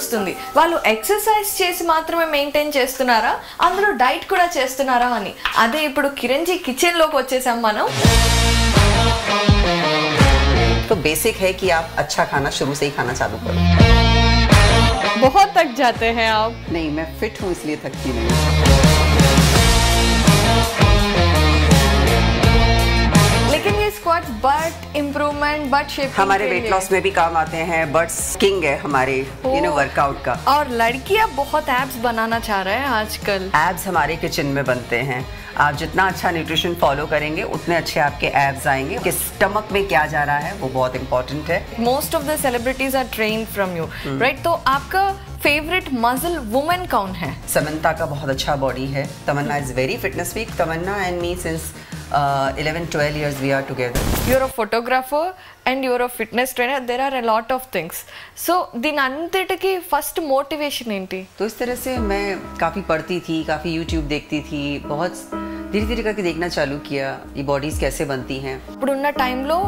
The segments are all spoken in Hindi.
వస్తుంది వాళ్ళు ఎక్సర్సైజ్ చేసి మాత్రమే మెయింటైన్ చేస్తున్నారా అందులో డైట్ కూడా చేస్తున్నారా అని అదే ఇప్పుడు కిరణ్జీ లోకి వచ్చేసాం మనం బేసిక్ హే కి कि आप अच्छा खाना शुरू से ही खाना चालू करो बहुत थक जाते but but improvement but shape हमारे वेट लॉस में भी काम आते हैं बट किंग है हमारे यू नो वर्कआउट का और लड़कियां बहुत एब्स बनाना चाह रहे हैं आजकल एब्स हमारे किचन में बनते हैं आप जितना अच्छा न्यूट्रिशन फॉलो करेंगे उतने अच्छे आपके एब्स आएंगे कि स्टमक में क्या जा रहा है वो बहुत इंपॉर्टेंट है most of the celebrities are train from you right तो आपका फेवरेट मजल वुमेन कौन है समन्ता का बहुत अच्छा बॉडी है Tamanna is very fitness week Tamannaah and me since uh, 11 12 years we are together you're a photographer and you're a fitness trainer there are a lot of things so ki first motivation enti to is tarah se मैं kafi padhti thi kafi YouTube देखती थी bahut धीरे धीरे करके देखना चालू किया ये बॉडीज कैसे बनती हैं ఇప్పుడున్న టైంలో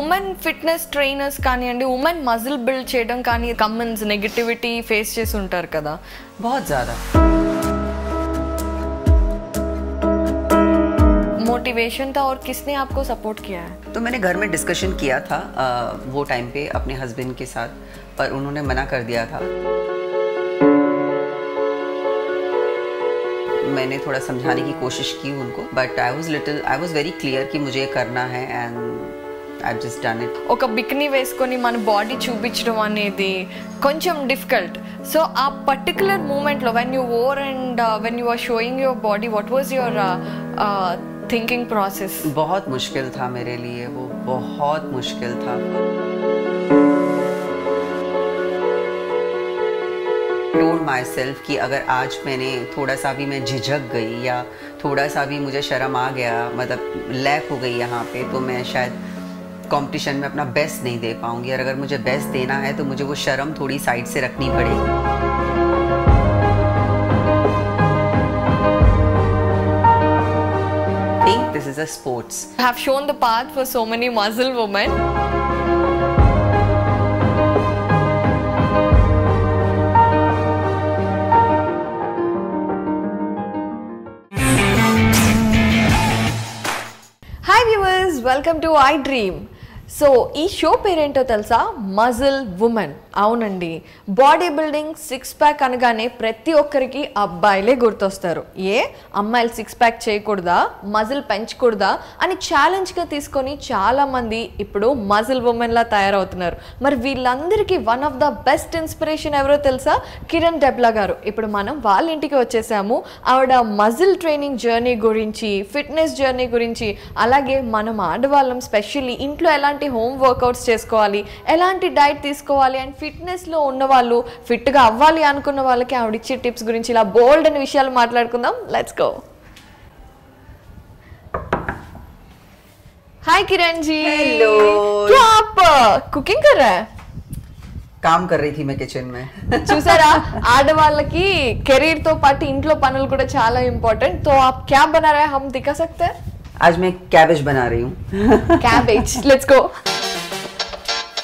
ఉమెన్ ఫిట్నెస్ ట్రైనర్స్ కానివ్వండి ఉమెన్ మజిల్ బిల్డ్ చేయడం కానీ కమెంట్స్ ఫేస్ కదా बहुत ज़्यादा मोटिवेशन था और किसने आपको सपोर्ट किया है तो मैंने घर में डिस्कशन किया था वो टाइम पे अपने हस्बैंड के साथ पर उन्होंने मना कर दिया था मैंने थोड़ा समझाने की कोशिश की उनको but I was little I was very clear कि मुझे करना है and I just done it ఒక బిక్ని వేసుకొని మన బాడీ చూపించడం అనేది కొంచెం డిఫికల్ట్ సో ఆ పర్టికులర్ మూమెంట్లో when you or and when you are showing your body what was your thinking process बहुत मुश्किल था मेरे लिए वो बहुत मुश्किल था माई सेल्फ कि अगर आज मैंने थोड़ा सा भी मैं झिझक गई या थोड़ा सा भी मुझे शर्म आ गया मतलब लैक हो गई यहाँ पे तो मैं शायद कंपटीशन में अपना बेस्ट नहीं दे पाऊंगी और अगर मुझे बेस्ट देना है तो मुझे वो शर्म थोड़ी साइड से रखनी पड़ेगी is a sports. I have shown the path for so many Muslim women. Hi viewers, welcome to iDream. So ఈ షో పేరేంటో తెలుసా మజిల్ ఉమెన్ అవునండి బాడీ బిల్డింగ్ సిక్స్ ప్యాక్ అనగానే ప్రతి ఒక్కరికి అబ్బాయిలే గుర్తొస్తారు ఏ అమ్మాయిలు సిక్స్ ప్యాక్ చేయకూడదా మజిల్ పెంచకూడదా అని ఛాలెంజ్గా తీసుకొని చాలామంది ఇప్పుడు మజిల్ ఉమెన్లా తయారవుతున్నారు మరి వీళ్ళందరికీ one of the best inspiration ఎవరో తెలుసా కిరణ్ డెబ్లా గారు ఇప్పుడు మనం వాళ్ళ ఇంటికి వచ్చేసాము ఆవిడ మజిల్ ట్రైనింగ్ జర్నీ గురించి ఫిట్నెస్ జర్నీ గురించి అలాగే మనం ఆడవాళ్ళం స్పెషల్లీ ఇంట్లో ఎలాంటి ఎలాంటి హోమ్ వర్కౌట్స్ చేసుకోవాలి ఎలాంటి డైట్ తీసుకోవాలి అండ్ ఫిట్నెస్లో ఉన్నవాళ్ళు ఫిట్గా అవ్వాలి అనుకున్న వాళ్ళకి ఆవిడ ఇచ్చే టిప్స్ గురించి ఇలా బోల్డ్ అనే విషయాలు మాట్లాడుకుందాం let's go hi Kiran ji ఆప్ కుకింగ్ कर కామ్ కర్ కామ్ థీ మే కిచెన్ మే చూసారా ఆడవాళ్ళకి కెరీర్ తో పాటు ఇంట్లో పనులు కూడా చాలా ఇంపార్టెంట్ తో ఆప్ క్యా బనా రహే హమ్ దిఖా సక్తే आज मैं कैबेज बना रही हूँ कैबेज लेट्स गो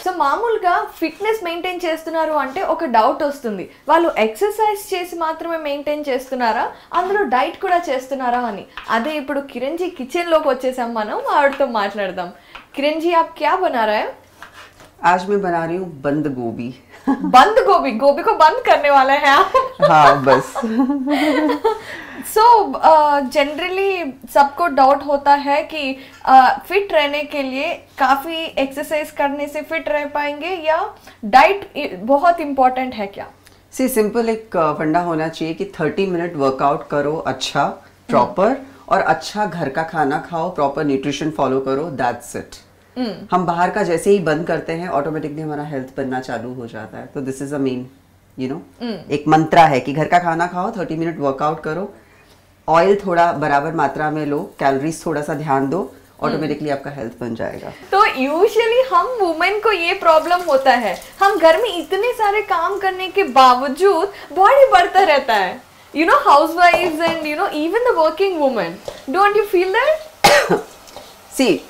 సో మామూలుగా ఫిట్నెస్ మెయింటైన్ చేస్తున్నారు అంటే ఒక డౌట్ వస్తుంది వాళ్ళు ఎక్సర్సైజ్ చేసి మాత్రమే మెయింటైన్ చేస్తున్నారా అందులో డైట్ కూడా చేస్తున్నారా అని అదే ఇప్పుడు కిరణ్జీ కిచెన్లోకి వచ్చేసాం మనం ఆవిడతో మాట్లాడదాం కిరణ్జీ ఆప్ క్యా బనారా आज బంద్ बना बंद गोभी गोभी को बंद करने वाला है आप हाँ बस सो जनरली uh, सबको डाउट होता है कि फिट uh, रहने के लिए काफ़ी एक्सरसाइज करने से फिट रह पाएंगे या डाइट बहुत इम्पोर्टेंट है क्या सी सिंपल एक uh, फंडा होना चाहिए कि थर्टी मिनट वर्कआउट करो अच्छा प्रॉपर हम्म। और अच्छा घर का खाना खाओ प्रॉपर न्यूट्रिशन फॉलो करो दैट्स इट हम्म। हम बाहर का जैसे ही बंद करते हैं ऑटोमेटिकली हमारा हेल्थ बनना चालू हो जाता है तो this is a main you know एक मंत्रा है कि घर का खाना खाओ थर्टी मिनट वर्कआउट करो ऑयल थोड़ा बराबर मात्रा में लो कैलोरीज थोड़ा सा ध्यान दो ऑटोमेटिकली हम्म। आपका हेल्थ बन जाएगा तो यूजुअली हम वुमेन को ये प्रॉब्लम होता है हम घर में इतने सारे काम करने के बावजूद बॉडी बढ़ता रहता है you know housewife and you know even the working women don't you feel that see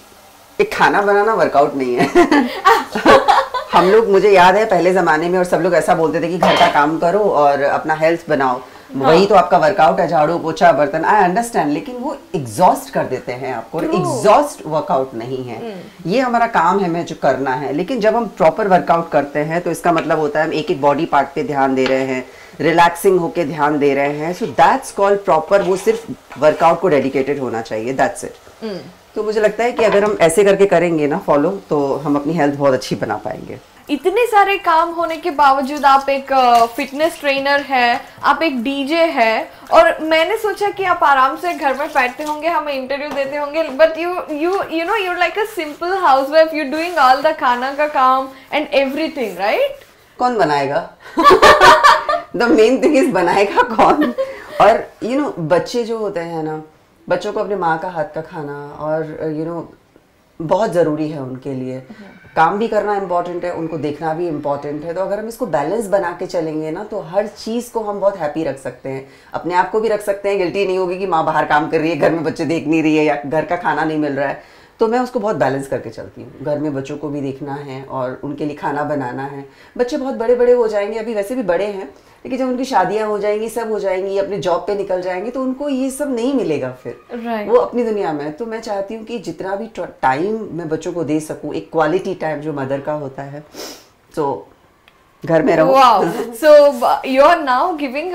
एक खाना बनाना वर्कआउट नहीं है हम लोग मुझे याद है पहले जमाने में और सब लोग ऐसा बोलते थे कि घर का काम करो और अपना हेल्थ बनाओ हाँ। वही तो आपका वर्कआउट है झाड़ू पोछा बर्तन आई अंडरस्टैंड लेकिन वो एग्जॉस्ट कर देते हैं आपको एग्जॉस्ट वर्कआउट नहीं है हम्म। ये हमारा काम है मैं जो करना है लेकिन जब हम प्रॉपर वर्कआउट करते हैं तो इसका मतलब होता है हम एक एक बॉडी पार्ट पे ध्यान दे रहे हैं रिलैक्सिंग होके ध्यान दे रहे हैं सो दैट्स कॉल प्रॉपर वो सिर्फ वर्कआउट को डेडिकेटेड होना चाहिए दैट्स हम्म। इट तो मुझे लगता है कि अगर हम ऐसे करके करेंगे ना फॉलो तो हम अपनी हेल्थ बहुत अच्छी बना पाएंगे इतने सारे काम होने के बावजूद आप एक फिटनेस ट्रेनर है आप एक डीजे है और मैंने सोचा कि आप आराम से घर में बैठते होंगे हमें इंटरव्यू देते होंगे but you you you know you like a simple housewife you doing all the खाना का काम एंड एवरीथिंग राइट कौन बनाएगा द मेन थिंग इज बनाएगा कौन और यू you नो know, बच्चे जो होते हैं ना बच्चों को अपने माँ का हाथ का खाना और यू नो बहुत ज़रूरी है उनके लिए काम भी करना इम्पॉर्टेंट है उनको देखना भी इम्पॉर्टेंट है तो अगर हम इसको बैलेंस बना के चलेंगे ना तो हर चीज़ को हम बहुत हैप्पी रख सकते हैं अपने आप को भी रख सकते हैं गिल्टी नहीं होगी कि माँ बाहर काम कर रही है घर में बच्चे देख नहीं रही है या घर का खाना नहीं मिल रहा है तो मैं उसको बहुत बैलेंस करके चलती हूँ घर में बच्चों को भी देखना है और उनके लिए खाना बनाना है बच्चे बहुत बड़े बड़े हो जाएंगे अभी वैसे भी बड़े हैं लेकिन जब उनकी शादियां हो जाएंगी सब हो जाएंगी अपने जॉब पे निकल जाएंगे तो उनको ये सब नहीं मिलेगा फिर right. वो अपनी दुनिया में तो मैं चाहती हूँ कि जितना भी टाइम मैं बच्चों को दे सकूँ एक क्वालिटी टाइम जो मदर का होता है तो घर में रहो so you are now giving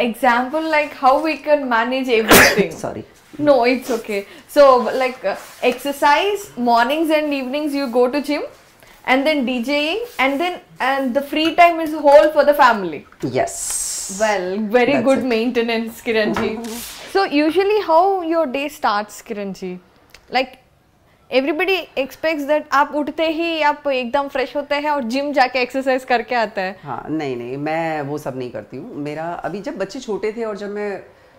example like how we can manage everything sorry No, it's okay. So, like uh, exercise mornings and evenings, you go to gym, and then DJing, and then and the free time is whole for the family. Yes. Well, very That's good it. maintenance, Kiranji. so usually, how your day starts, Kiranji? Like everybody expects that आप उठते ही आप एकदम फ्रेश होते हैं और जिम जाके एक्सरसाइज करके आते हैं हाँ नहीं नहीं मैं वो सब नहीं करती हूँ मेरा अभी जब बच्चे छोटे थे और जब मैं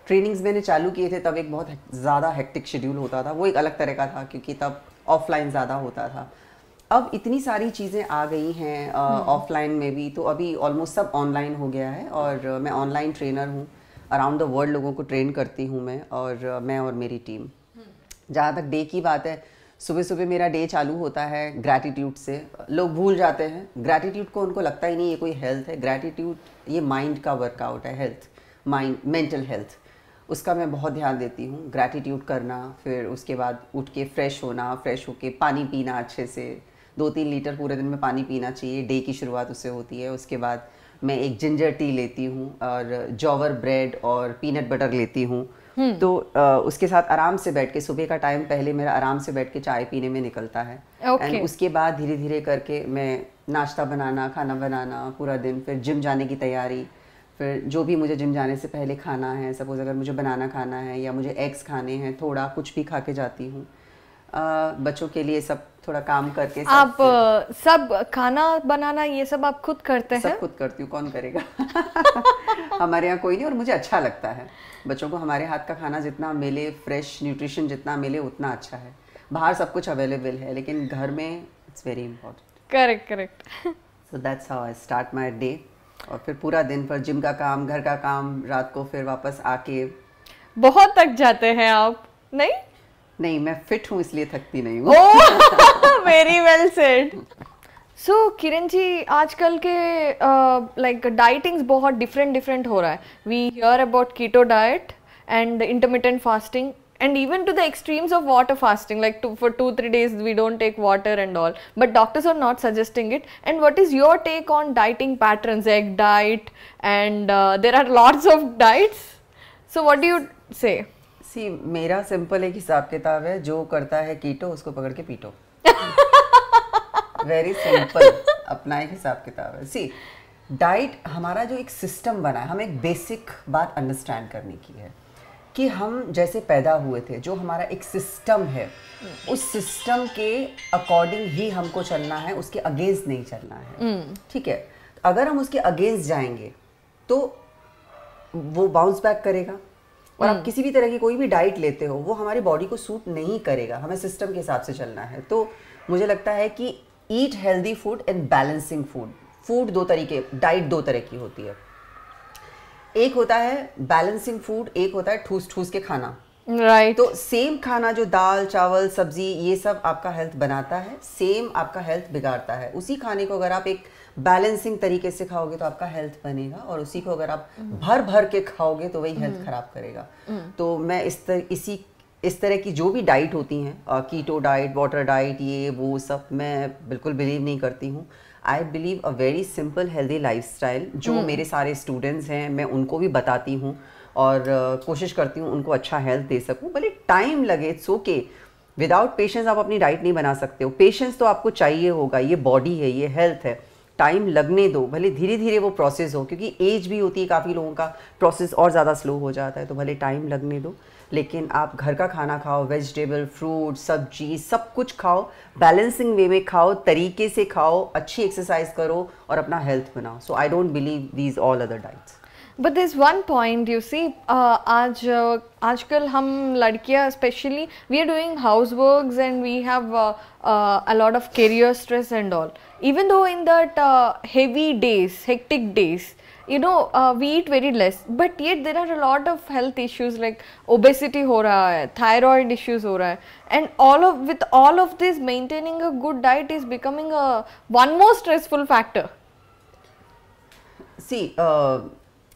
ट्रेनिंग्स मैंने चालू किए थे तब एक बहुत ज़्यादा हेक्टिक शेड्यूल होता था वो एक अलग तरह का था क्योंकि तब ऑफलाइन ज़्यादा होता था अब इतनी सारी चीज़ें आ गई हैं ऑफलाइन हम्म। में भी तो अभी ऑलमोस्ट सब ऑनलाइन हो गया है और मैं ऑनलाइन ट्रेनर हूँ अराउंड द वर्ल्ड लोगों को ट्रेन करती हूँ मैं और मैं और मेरी टीम हम्म। जहाँ तक डे की बात है सुबह सुबह मेरा डे चालू होता है ग्रैटिट्यूड से लोग भूल जाते हैं ग्रैटिट्यूड को उनको लगता ही नहीं ये कोई हेल्थ है ग्रैटिट्यूड ये माइंड का वर्कआउट है हेल्थ माइंड मेंटल हेल्थ उसका मैं बहुत ध्यान देती हूँ ग्रैटिट्यूड करना फिर उसके बाद उठ के फ्रेश होना फ्रेश होके पानी पीना अच्छे से दो तीन लीटर पूरे दिन में पानी पीना चाहिए डे की शुरुआत उससे होती है उसके बाद मैं एक जिंजर टी लेती हूँ और जॉवर ब्रेड और पीनट बटर लेती हूँ हम्म। तो आ, उसके साथ आराम से बैठ के सुबह का टाइम पहले मेरा आराम से बैठ के चाय पीने में निकलता है एंड okay. उसके बाद धीरे धीरे करके मैं नाश्ता बनाना खाना बनाना पूरा दिन फिर जिम जाने की तैयारी फिर जो भी मुझे जिम जाने से पहले खाना है सपोज़ अगर मुझे बनाना खाना है या मुझे एग्स खाने हैं थोड़ा कुछ भी खा के जाती हूँ बच्चों के लिए सब थोड़ा काम करके सब आप सब खाना बनाना ये सब आप खुद करते हैं सब खुद करती हूँ कौन करेगा हमारे यहाँ कोई नहीं और मुझे अच्छा लगता है बच्चों को हमारे हाथ का खाना जितना मिले फ्रेश न्यूट्रिशन जितना मिले उतना अच्छा है बाहर सब कुछ अवेलेबल है लेकिन घर में it's very important correct correct so that's how I start my day और फिर पूरा दिन पर जिम का काम घर का काम रात को फिर वापस आके बहुत थक जाते हैं आप नहीं नहीं मैं फिट हूँ इसलिए थकती नहीं हूँ very well said so Kiran ji आजकल के लाइक uh, डाइटिंग्स like, बहुत डिफरेंट डिफरेंट हो रहा है we hear about keto diet and intermittent fasting and even to the extremes of water fasting like to, for 2 3 days we don't take water and all but doctors are not suggesting it and what is your take on dieting patterns egg diet and uh, there are lots of diets so what do you say see mera simple ek hisab kitab hai jo karta hai keto usko pakad ke peeto very simple apna ek hisab kitab hai see diet हमारा जो एक सिस्टम बना है हमें एक बेसिक बात अंडरस्टैंड करने की है कि हम जैसे पैदा हुए थे जो हमारा एक सिस्टम है उस सिस्टम के अकॉर्डिंग ही हमको चलना है उसके अगेंस्ट नहीं चलना है हम्म। ठीक है अगर हम उसके अगेंस्ट जाएंगे तो वो बाउंस बैक करेगा और आप हम्म। किसी भी तरह की कोई भी डाइट लेते हो वो हमारी बॉडी को सूट नहीं करेगा हमें सिस्टम के हिसाब से चलना है तो मुझे लगता है कि eat healthy food and balancing food food दो तरीके डाइट दो तरह की होती है एक होता है बैलेंसिंग फूड एक होता है ठूस ठूस के खाना राइट right. तो सेम खाना जो दाल चावल सब्जी ये सब आपका हेल्थ बनाता है सेम आपका हेल्थ बिगाड़ता है उसी खाने को अगर आप एक बैलेंसिंग तरीके से खाओगे तो आपका हेल्थ बनेगा और उसी को अगर आप mm. भर भर के खाओगे तो वही हेल्थ mm. खराब करेगा mm. तो मैं इस तर, इसी इस तरह की जो भी डाइट होती हैं कीटो डाइट वाटर डाइट ये वो सब मैं बिल्कुल बिलीव नहीं करती हूँ I believe a very simple healthy life जो hmm. मेरे सारे स्टूडेंट्स हैं मैं उनको भी बताती हूँ और uh, कोशिश करती हूँ उनको अच्छा हेल्थ दे सकूँ भले टाइम लगे इट्स ओके विदाउट पेशेंस आप अपनी डाइट नहीं बना सकते हो पेशेंस तो आपको चाहिए होगा ये बॉडी है ये हेल्थ है टाइम लगने दो भले धीरे धीरे वो प्रोसेस हो क्योंकि एज भी होती है काफ़ी लोगों का प्रोसेस और ज़्यादा स्लो हो जाता है तो भले टाइम लगने दो लेकिन आप घर का खाना खाओ वेजिटेबल फ्रूट सब्जी सब कुछ खाओ बैलेंसिंग वे में खाओ तरीके से खाओ अच्छी एक्सरसाइज करो और अपना हेल्थ बनाओ so I don't believe these all other diets but this one point you see आज uh, आजकल हम लड़कियाँ specially we are doing housework and we have a lot of career stress and all even though in that heavy days hectic days you know we eat very less but yet there are a lot of health issues like obesity हो रहा है थायरॉयड इश्यूज हो रहा है and all of with all of this maintaining a good diet is becoming a one more stressful factor see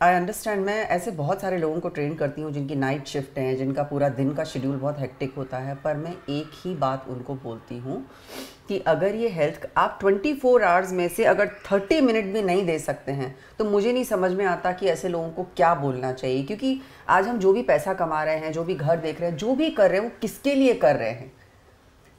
I understand मैं ऐसे बहुत सारे लोगों को ट्रेन करती हूँ जिनकी नाइट शिफ्ट हैं जिनका पूरा दिन का शेड्यूल बहुत हेक्टिक होता है पर मैं एक ही बात उनको बोलती हूँ कि अगर ये हेल्थ आप 24 फोर आवर्स में से अगर 30 मिनट भी नहीं दे सकते हैं तो मुझे नहीं समझ में आता कि ऐसे लोगों को क्या बोलना चाहिए क्योंकि आज हम जो भी पैसा कमा रहे हैं जो भी घर देख रहे हैं जो भी कर रहे हैं वो किसके लिए कर रहे हैं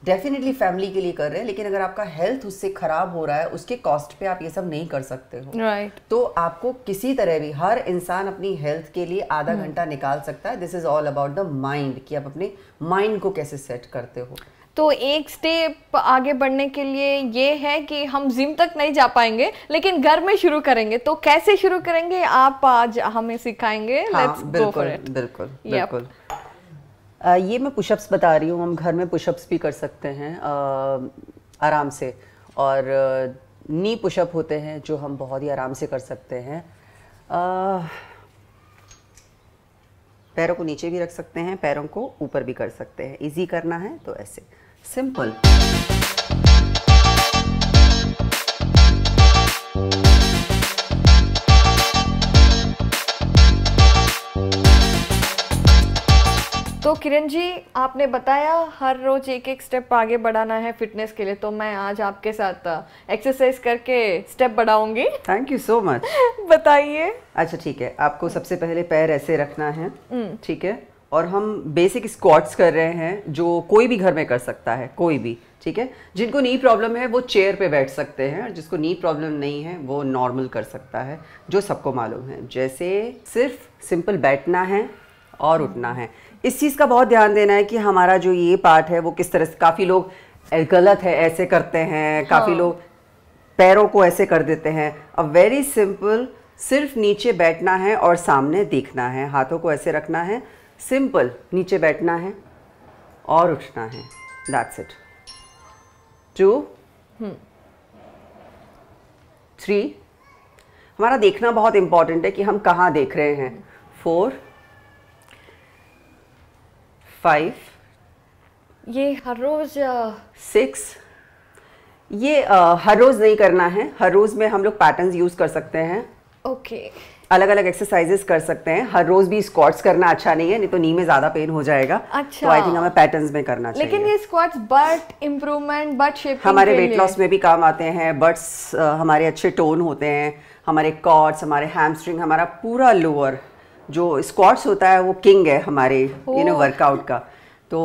डेफिनेटली फैमिली के लिए कर रहे हैं लेकिन अगर आपका हेल्थ उससे खराब हो रहा है उसके कॉस्ट पे आप ये सब नहीं कर सकते हो राइट right. तो आपको किसी तरह भी हर इंसान अपनी हेल्थ के लिए आधा हम्म। घंटा hmm. निकाल सकता है this is all about the mind कि आप अपने माइंड को कैसे सेट करते हो तो एक स्टेप आगे बढ़ने के लिए ये है कि हम जिम तक नहीं जा पाएंगे लेकिन घर में शुरू करेंगे तो कैसे शुरू करेंगे आप आज हमें सिखाएंगे हाँ, बिल्कुल, बिल्कुल बिल्कुल ये मैं पुशअप्स बता रही हूँ हम घर में पुशअप्स भी कर सकते हैं आराम से और नी पुशअप होते हैं जो हम बहुत ही आराम से कर सकते हैं पैरों को नीचे भी रख सकते हैं पैरों को ऊपर भी कर सकते हैं इजी करना है तो ऐसे सिंपल तो किरण जी आपने बताया हर रोज एक एक स्टेप आगे बढ़ाना है फिटनेस के लिए तो मैं आज आपके साथ एक्सरसाइज करके स्टेप बढ़ाऊंगी थैंक यू सो मच बताइए अच्छा ठीक है आपको सबसे पहले पैर ऐसे रखना है हम्म। ठीक है और हम बेसिक स्क्वाट्स कर रहे हैं जो कोई भी घर में कर सकता है कोई भी ठीक है जिनको नी प्रॉब्लम है वो चेयर पे बैठ सकते हैं और जिसको नी प्रॉब्लम नहीं है वो नॉर्मल कर सकता है जो सबको मालूम है जैसे सिर्फ सिंपल बैठना है और उठना है इस चीज़ का बहुत ध्यान देना है कि हमारा जो ये पार्ट है वो किस तरह से काफ़ी लोग गलत है ऐसे करते हैं काफ़ी हाँ। लोग पैरों को ऐसे कर देते हैं अब वेरी सिंपल सिर्फ नीचे बैठना है और सामने देखना है हाथों को ऐसे रखना है सिंपल नीचे बैठना है और उठना है दैट्स इट टू थ्री हमारा देखना बहुत इंपॉर्टेंट है कि हम कहाँ देख रहे हैं फोर फाइव ये हर रोज सिक्स ये आ, हर रोज नहीं करना है हर रोज में हम लोग पैटर्न्स यूज कर सकते हैं ओके okay. अलग अलग एक्सरसाइजेस कर सकते हैं हर रोज भी स्क्वाट्स करना अच्छा नहीं है नहीं तो नी में ज्यादा पेन हो जाएगा तो अच्छा तो आई थिंक हमें पैटर्न्स में करना चाहिए लेकिन ये squats but improvement but shape हमारे वेट लॉस में भी काम आते हैं बट्स हमारे अच्छे टोन होते हैं हमारे कॉर्ड्स हमारे हैमस्ट्रिंग हमारा पूरा लोअर जो स्क्वाट्स होता है वो किंग है हमारे यू नो वर्कआउट का तो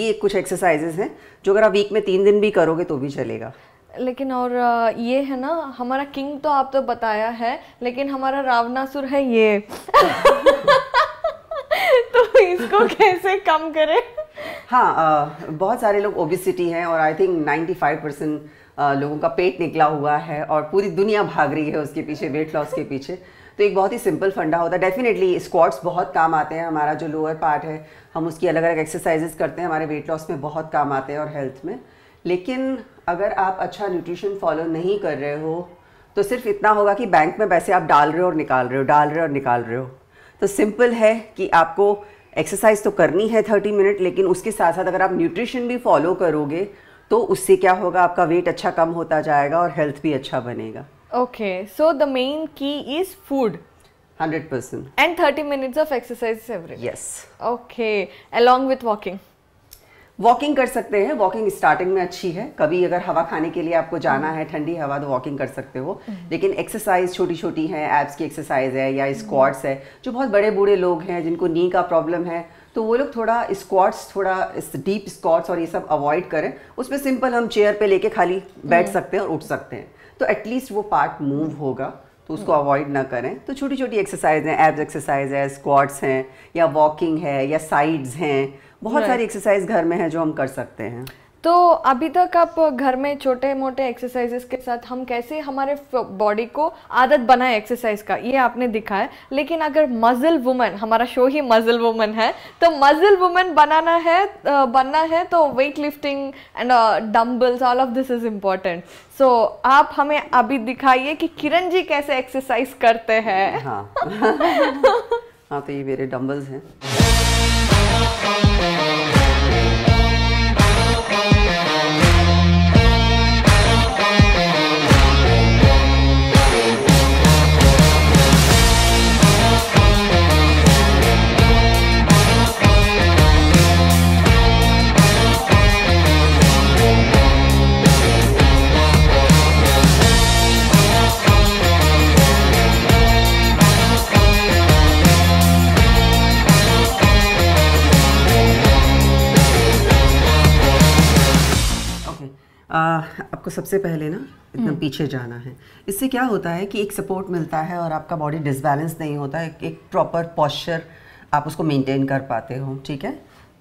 ये कुछ एक्सरसाइजेस हैं जो अगर आप वीक में तीन दिन भी करोगे तो भी चलेगा लेकिन और ये है ना हमारा किंग तो आप तो बताया है लेकिन हमारा रावणासुर है ये तो इसको कैसे कम करें हाँ आ, बहुत सारे लोग ओबिसिटी हैं और आई थिंक 95 परसेंट लोगों का पेट निकला हुआ है और पूरी दुनिया भाग रही है उसके पीछे वेट लॉस के पीछे तो एक बहुत ही सिंपल फंडा होता है डेफिनेटली स्क्वाट्स बहुत काम आते हैं हमारा जो लोअर पार्ट है हम उसकी अलग अलग एक्सरसाइजेस करते हैं हमारे वेट लॉस में बहुत काम आते हैं और हेल्थ में लेकिन अगर आप अच्छा न्यूट्रिशन फॉलो नहीं कर रहे हो तो सिर्फ इतना होगा कि बैंक में पैसे आप डाल रहे हो और निकाल रहे हो डाल रहे हो और निकाल रहे हो तो सिंपल है कि आपको एक्सरसाइज तो करनी है थर्टी मिनट लेकिन उसके साथ साथ अगर आप न्यूट्रिशन भी फॉलो करोगे तो उससे क्या होगा आपका वेट अच्छा कम होता जाएगा और हेल्थ भी अच्छा बनेगा okay so the main key is food hundred percent and thirty minutes of exercise every yes okay along with walking walking कर सकते हैं वॉकिंग स्टार्टिंग में अच्छी है कभी अगर हवा खाने के लिए आपको जाना हम्म। है ठंडी हवा तो वॉकिंग कर सकते हो हम्म। लेकिन एक्सरसाइज छोटी छोटी हैं एब्स की एक्सरसाइज है या स्क्वाड्स हम्म। है जो बहुत बड़े बूढ़े लोग हैं जिनको नी का प्रॉब्लम है तो वो लोग थोड़ा स्क्वाट्स थोड़ा डीप स्क्वाट्स और ये सब अवॉइड करें उसमें सिंपल हम चेयर पे लेके खाली बैठ सकते हैं और उठ सकते हैं तो एटलीस्ट वो पार्ट मूव होगा तो उसको अवॉइड ना करें तो छोटी छोटी एक्सरसाइज हैं एब्स एक्सरसाइज है स्क्वाट्स हैं या वॉकिंग है या साइड्स हैं बहुत सारी एक्सरसाइज घर में है जो हम कर सकते हैं तो अभी तक आप घर में छोटे मोटे एक्सरसाइजेस के साथ हम कैसे हमारे बॉडी को आदत बनाए एक्सरसाइज का ये आपने दिखाया लेकिन अगर मजल वुमन हमारा शो ही मजल वुमन है तो मजल वुमन बनाना है बनना है तो weight lifting and dumbbells all of this is important so आप हमें अभी दिखाइए कि किरण जी कैसे एक्सरसाइज करते हैं हाँ हाँ तो ये मेरे डम्बल्स हैं Música आपको सबसे पहले ना इतना हम्म। पीछे जाना है इससे क्या होता है कि एक सपोर्ट मिलता है और आपका बॉडी डिसबैलेंस नहीं होता है एक प्रॉपर पॉस्चर आप उसको मेंटेन कर पाते हो ठीक है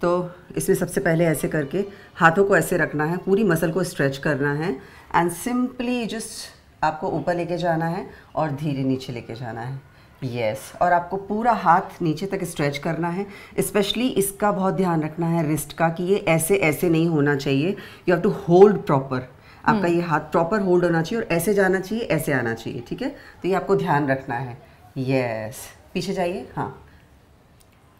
तो इसमें सबसे पहले ऐसे करके हाथों को ऐसे रखना है पूरी मसल को स्ट्रेच करना है एंड सिंपली जस्ट आपको ऊपर लेके जाना है और धीरे नीचे लेके जाना है यस और आपको पूरा हाथ नीचे तक स्ट्रेच करना है स्पेशली इसका बहुत ध्यान रखना है रिस्ट का कि ये ऐसे ऐसे नहीं होना चाहिए you have to hold proper आपका हम्म। ये हाथ प्रॉपर होल्ड होना चाहिए और ऐसे जाना चाहिए ऐसे आना चाहिए ठीक है तो ये आपको ध्यान रखना है यस पीछे जाइए हाँ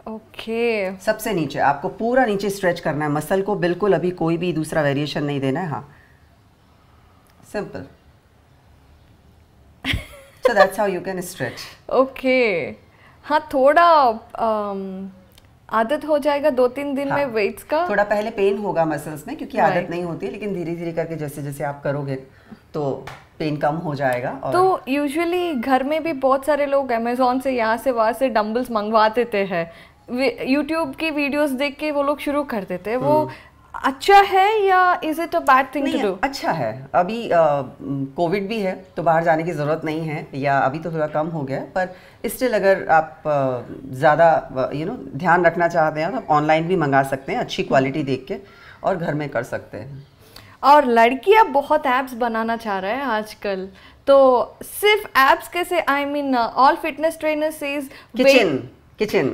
ओके okay. सबसे नीचे आपको पूरा नीचे स्ट्रेच करना है मसल को बिल्कुल अभी कोई भी दूसरा वेरिएशन नहीं देना है हाँ simple so that's how you can stretch okay ha हाँ, thoda um आदत हो जाएगा दो तीन दिन हाँ, में वेट्स का थोड़ा पहले पेन होगा मसल्स में क्योंकि आदत नहीं होती है लेकिन धीरे धीरे करके जैसे जैसे आप करोगे तो पेन कम हो जाएगा और तो यूजुअली घर में भी बहुत सारे लोग अमेजोन से यहाँ से वहाँ से डम्बल्स मंगवा देते हैं यूट्यूब की वीडियोस देख के वो लोग शुरू कर देते हैं वो हम्म। अच्छा है या is it a bad thing to do अच्छा है अभी कोविड भी है तो बाहर जाने की ज़रूरत नहीं है या अभी तो थोड़ा कम हो गया पर स्टिल अगर आप ज़्यादा यू नो ध्यान रखना चाहते हैं तो आप ऑनलाइन भी मंगा सकते हैं अच्छी क्वालिटी देख के और घर में कर सकते हैं और लड़कियाँ बहुत ऐप्स बनाना चाह रहे हैं आजकल तो सिर्फ ऐप्स कैसे I mean all fitness trainers is kitchen kitchen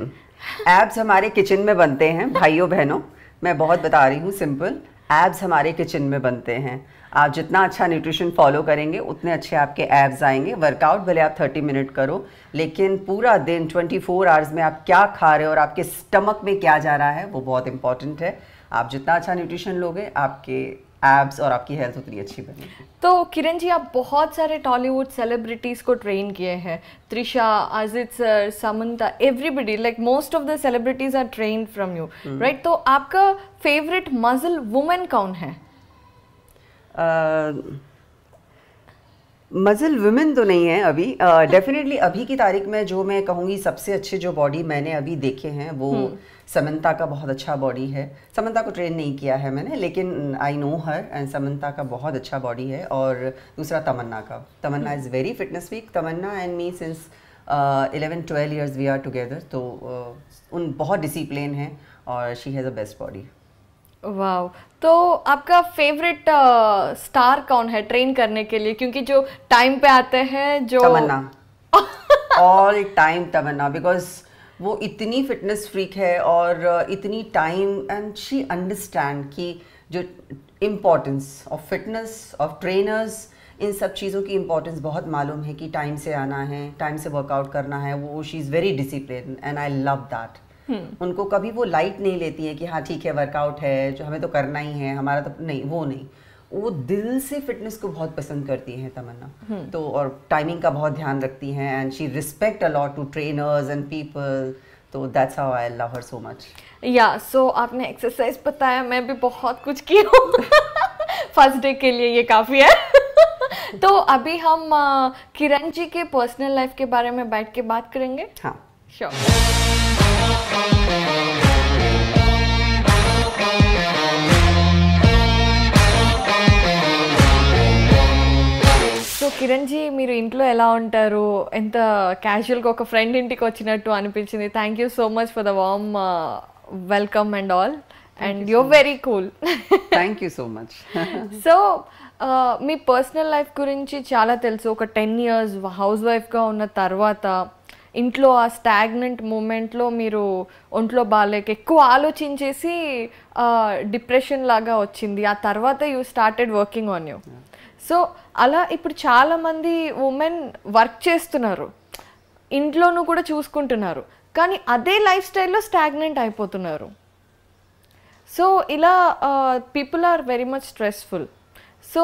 apps हमारे किचन में बनते हैं भाइयों बहनों मैं बहुत बता रही हूँ सिंपल एब्स हमारे किचन में बनते हैं आप जितना अच्छा न्यूट्रिशन फॉलो करेंगे उतने अच्छे आपके एब्स आएंगे वर्कआउट भले आप 30 मिनट करो लेकिन पूरा दिन 24 फोर आवर्स में आप क्या खा रहे हो और आपके स्टमक में क्या जा रहा है वो बहुत इंपॉर्टेंट है आप जितना अच्छा न्यूट्रिशन लोगे आपके एब्स और आपकी हेल्थ उतनी अच्छी बनी तो किरण जी आप बहुत सारे टॉलीवुड सेलिब्रिटीज़ को ट्रेन किए हैं Trisha Ajith sir Samantha everybody like most of the celebrities are train from you right तो आपका फेवरेट मजल वुमेन कौन है मजल uh... वुमेन तो नहीं है अभी डेफिनेटली uh, अभी की तारीख में जो मैं कहूँगी सबसे अच्छे जो बॉडी मैंने अभी देखे हैं वो hmm. समंता का बहुत अच्छा बॉडी है समंता को ट्रेन नहीं किया है मैंने लेकिन I know her and Samantha का बहुत अच्छा बॉडी है और दूसरा तमन्ना का Tamannaah is very fitness week Tamannaah and me since eleven twelve years we are together तो uh, उन बहुत डिसिप्लिन है और she has a best body वाह तो आपका फेवरेट स्टार uh, कौन है ट्रेन करने के लिए क्योंकि जो टाइम पे आते हैं जो Tamannaah all time Tamannaah because वो इतनी फिटनेस फ्रीक है और इतनी टाइम एंड शी अंडरस्टैंड कि जो importance of fitness of trainers इन सब चीज़ों की इम्पोर्टेंस बहुत मालूम है कि टाइम से आना है टाइम से वर्कआउट करना है वो she is very discipline and I love that उनको कभी वो लाइट नहीं लेती है कि हाँ ठीक है वर्कआउट है जो हमें तो करना ही है हमारा तो नहीं वो नहीं वो दिल से फिटनेस को बहुत पसंद करती हैं तमन्ना हम्म। तो और टाइमिंग का बहुत ध्यान रखती हैं and she respect a lot to trainers and people तो that's how I love her so much yeah so आपने एक्सरसाइज बताया मैं भी बहुत कुछ की हूँ फर्स्ट डे के लिए ये काफ़ी है तो अभी हम किरण जी के पर्सनल लाइफ के बारे में बैठ के बात करेंगे हाँ श्योर sure. జీ మీరు ఇంట్లో ఎలా ఉంటారు ఎంత క్యాజువల్గా ఒక ఫ్రెండ్ ఇంటికి వచ్చినట్టు అనిపించింది thank you so much for the warm welcome and all and your very cool thank you so much so మీ పర్సనల్ లైఫ్ గురించి చాలా తెలుసు ఒక టెన్ ఇయర్స్ హౌస్ వైఫ్గా ఉన్న తర్వాత ఇంట్లో ఆ స్టాగ్నెంట్ మూమెంట్లో మీరు ఒంట్లో బాగాలేక ఎక్కువ ఆలోచించేసి డిప్రెషన్ uh, లాగా వచ్చింది ఆ తర్వాత you started working on you so అలా ఇప్పుడు చాలామంది ఉమెన్ వర్క్ చేస్తున్నారు ఇంట్లోనూ కూడా చూసుకుంటున్నారు కానీ అదే లైఫ్ స్టైల్లో స్టాగ్నెంట్ అయిపోతున్నారు సో ఇలా people are very much stressful so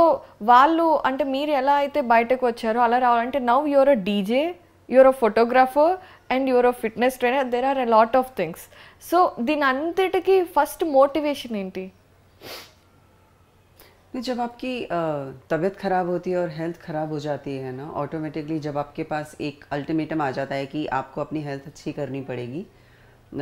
వాళ్ళు అంటే మీరు ఎలా అయితే బయటకు వచ్చారో అలా రావాలంటే now your a DJ your a photographer and your a fitness trainer there are a lot of things so దీని అంతటికి ఫస్ట్ మోటివేషన్ ఏంటి नहीं जब आपकी तबीयत ख़राब होती है और हेल्थ ख़राब हो जाती है ना ऑटोमेटिकली जब आपके पास एक अल्टीमेटम आ जाता है कि आपको अपनी हेल्थ अच्छी करनी पड़ेगी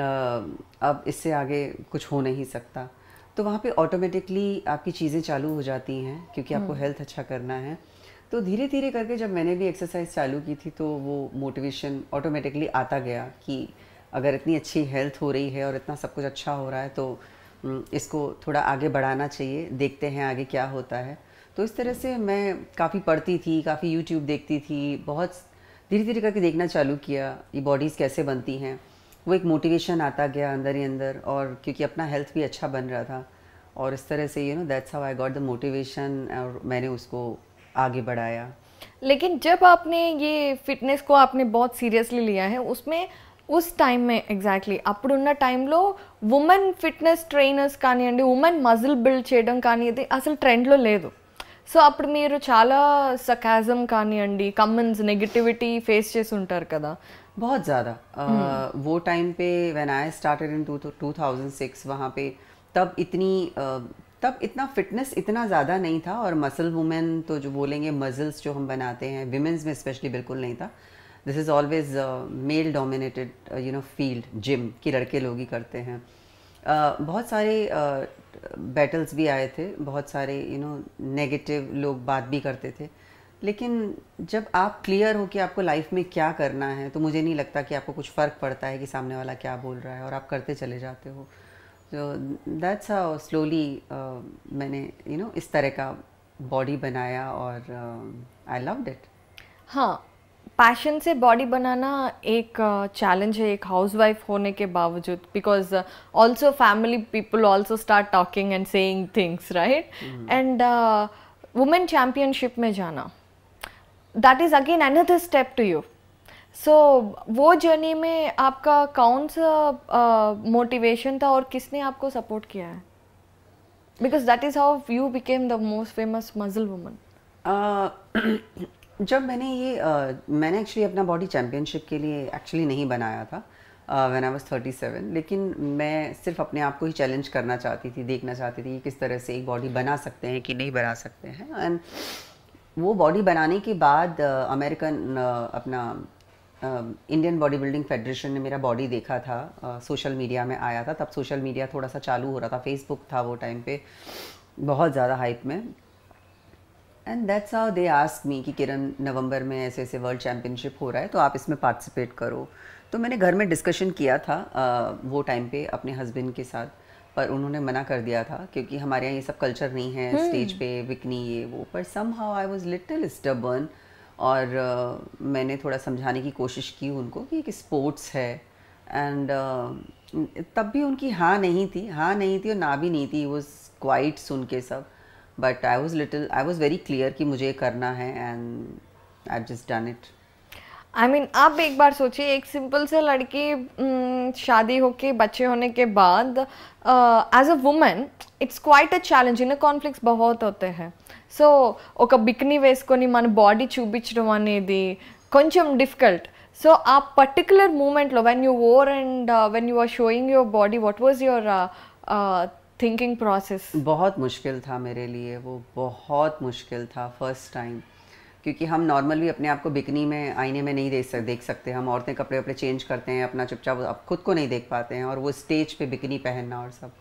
अब इससे आगे कुछ हो नहीं सकता तो वहाँ पे ऑटोमेटिकली आपकी चीज़ें चालू हो जाती हैं क्योंकि आपको हेल्थ हम्म। अच्छा करना है तो धीरे धीरे करके जब मैंने भी एक्सरसाइज चालू की थी तो वो मोटिवेशन ऑटोमेटिकली आता गया कि अगर इतनी अच्छी हेल्थ हो रही है और इतना सब कुछ अच्छा हो रहा है तो इसको थोड़ा आगे बढ़ाना चाहिए देखते हैं आगे क्या होता है तो इस तरह से मैं काफ़ी पढ़ती थी काफ़ी यूट्यूब देखती थी बहुत धीरे धीरे करके देखना चालू किया ये बॉडीज़ कैसे बनती हैं वो एक मोटिवेशन आता गया अंदर ही अंदर और क्योंकि अपना हेल्थ भी अच्छा बन रहा था और इस तरह से you know that's how I got the motivation और मैंने उसको आगे बढ़ाया लेकिन जब आपने ये फिटनेस को आपने बहुत सीरियसली लिया है उसमें उस टाइम में एग्जाक्टली अब टाइम उमेन फिट ट्रैनर्स का उमेन मजल बिल्ड का असल ट्रेंड सो अब चला सकाजम का कमें नेगेटिविटी फेस कदा बहुत ज़्यादा hmm. वो टाइम पे when I started in two two thousand six वहाँ पे तब इतनी तब इतना फिटनेस इतना ज़्यादा नहीं था और मसल वुमेन तो जो बोलेंगे मसल्स जो हम बनाते हैं वुमेन्स में स्पेशली बिल्कुल नहीं था this is always male dominated you know field gym कि लड़के लोग ही करते हैं uh, बहुत सारे बैटल्स uh, भी आए थे बहुत सारे यू नो नेगेटिव लोग बात भी करते थे लेकिन जब आप क्लियर हो कि आपको लाइफ में क्या करना है तो मुझे नहीं लगता कि आपको कुछ फ़र्क पड़ता है कि सामने वाला क्या बोल रहा है और आप करते चले जाते हो तो दैट्स हाउ स्लोली मैंने यू you नो know, इस तरह का बॉडी बनाया और आई लव डिट हाँ पैशन से बॉडी बनाना एक चैलेंज है एक हाउसवाइफ होने के बावजूद because also family people also start talking and saying things right and women championship में जाना that is again another step to you so वो जर्नी में आपका कौन सा मोटिवेशन था और किसने आपको सपोर्ट किया है because that is how you became the most famous muscle woman जब मैंने ये uh, मैंने एक्चुअली अपना बॉडी चैम्पियनशिप के लिए एक्चुअली नहीं बनाया था when I was thirty seven लेकिन मैं सिर्फ अपने आप को ही चैलेंज करना चाहती थी देखना चाहती थी कि किस तरह से एक बॉडी बना सकते हैं कि नहीं बना सकते हैं एंड वो बॉडी बनाने के बाद अमेरिकन uh, uh, अपना इंडियन बॉडी बिल्डिंग फेडरेशन ने मेरा बॉडी देखा था सोशल मीडिया में आया था तब सोशल मीडिया थोड़ा सा चालू हो रहा था फेसबुक था वो टाइम पे बहुत ज़्यादा हाइप में and that's how they ask me कि किरण नवंबर में ऐसे ऐसे वर्ल्ड चैम्पियनशिप हो रहा है तो आप इसमें पार्टिसिपेट करो तो मैंने घर में डिस्कशन किया था आ, वो टाइम पे अपने हस्बैंड के साथ पर उन्होंने मना कर दिया था क्योंकि हमारे यहाँ ये सब कल्चर नहीं है hmm. हम्म। स्टेज पे विकनी ये वो पर somehow I was little stubborn और मैंने थोड़ा समझाने की कोशिश की उनको कि एक स्पोर्ट्स है एंड तब भी उनकी हाँ नहीं थी हाँ नहीं थी और ना भी नहीं थी वो क्वाइट सुन के सब but I was little I was very clear कि मुझे करना है and I just done it I mean आप एक बार सोचिए एक सिंपल से लड़की शादी होके बच्चे होने के बाद as a women it's quite a challenge in conflict बहुत होते हैं सो और बिकनी वेसको मन బాడీ चूप्चमने అనేది difficult so a particular moment మూమెంట్లో you or or when you you showing showing your what what was thinking process बहुत मुश्किल था मेरे लिए वो बहुत मुश्किल था फर्स्ट टाइम क्योंकि हम नॉर्मली अपने आप को बिकनी में आईने में नहीं देख सक देख सकते हम औरतें कपड़े वपड़े चेंज करते हैं अपना चुपचाप अब खुद को नहीं देख पाते हैं और वो स्टेज पे बिकनी पहनना और सब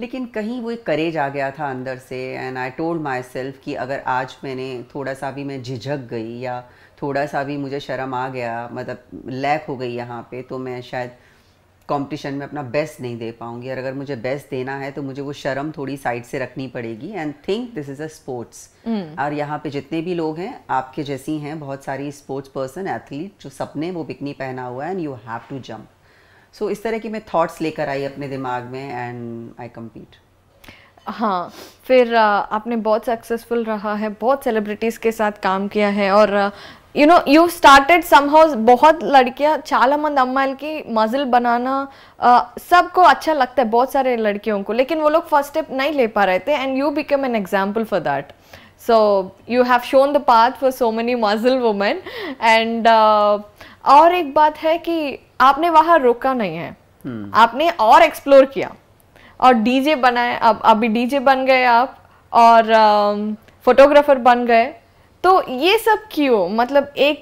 लेकिन कहीं वो एक करेज आ गया था अंदर से and I told myself कि अगर आज मैंने थोड़ा सा भी मैं झिझक गई या थोड़ा सा भी मुझे शर्म आ गया मतलब लैक हो गई यहाँ पे तो मैं शायद कंपटीशन में अपना बेस्ट नहीं दे पाऊंगी और अगर मुझे बेस्ट देना है तो मुझे वो शर्म थोड़ी साइड से रखनी पड़ेगी and think this is a sports और यहाँ पे जितने भी लोग हैं आपके जैसी हैं बहुत सारी स्पोर्ट्स पर्सन एथलीट जो सबने वो बिकनी पहना हुआ है and you have to jump so इस तरह की मैं थॉट्स लेकर आई अपने दिमाग में एंड आई कम्पीट हाँ फिर आपने बहुत सक्सेसफुल रहा है बहुत सेलिब्रिटीज़ के साथ काम किया है और you know you started somehow बहुत लड़कियाँ मंद अम्मा की మజిల్ बनाना सबको अच्छा लगता है बहुत सारे लड़कियों को लेकिन वो लोग फर्स्ट स्टेप नहीं ले पा रहे थे and you become an example for that so you have shown the path for so many muscle women and और एक बात है कि आपने वहाँ रोका नहीं है hmm. आपने और एक्सप्लोर किया और डीजे बनाए अब अभी डीजे बन गए आप और फोटोग्राफर uh, बन गए तो ये सब क्यों मतलब एक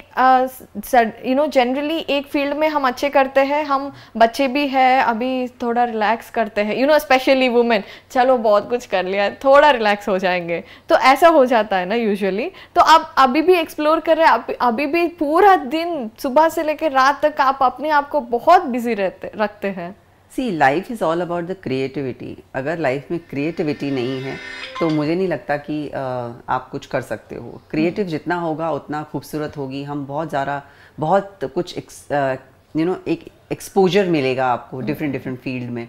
यू नो जनरली एक फील्ड में हम अच्छे करते हैं हम बच्चे भी हैं अभी थोड़ा रिलैक्स करते हैं यू नो स्पेशली वुमेन चलो बहुत कुछ कर लिया थोड़ा रिलैक्स हो जाएंगे तो ऐसा हो जाता है ना यूजुअली तो आप अभी भी एक्सप्लोर कर रहे हैं अभी, अभी भी पूरा दिन सुबह से लेकर रात तक आप अपने आप को बहुत बिजी रहते रखते हैं see life is all about the creativity अगर लाइफ में क्रिएटिविटी नहीं है तो मुझे नहीं लगता कि आ, आप कुछ कर सकते हो क्रिएटिव जितना होगा उतना खूबसूरत होगी हम बहुत ज़्यादा बहुत कुछ यू नो एक एक्सपोजर मिलेगा आपको डिफरेंट डिफरेंट फील्ड में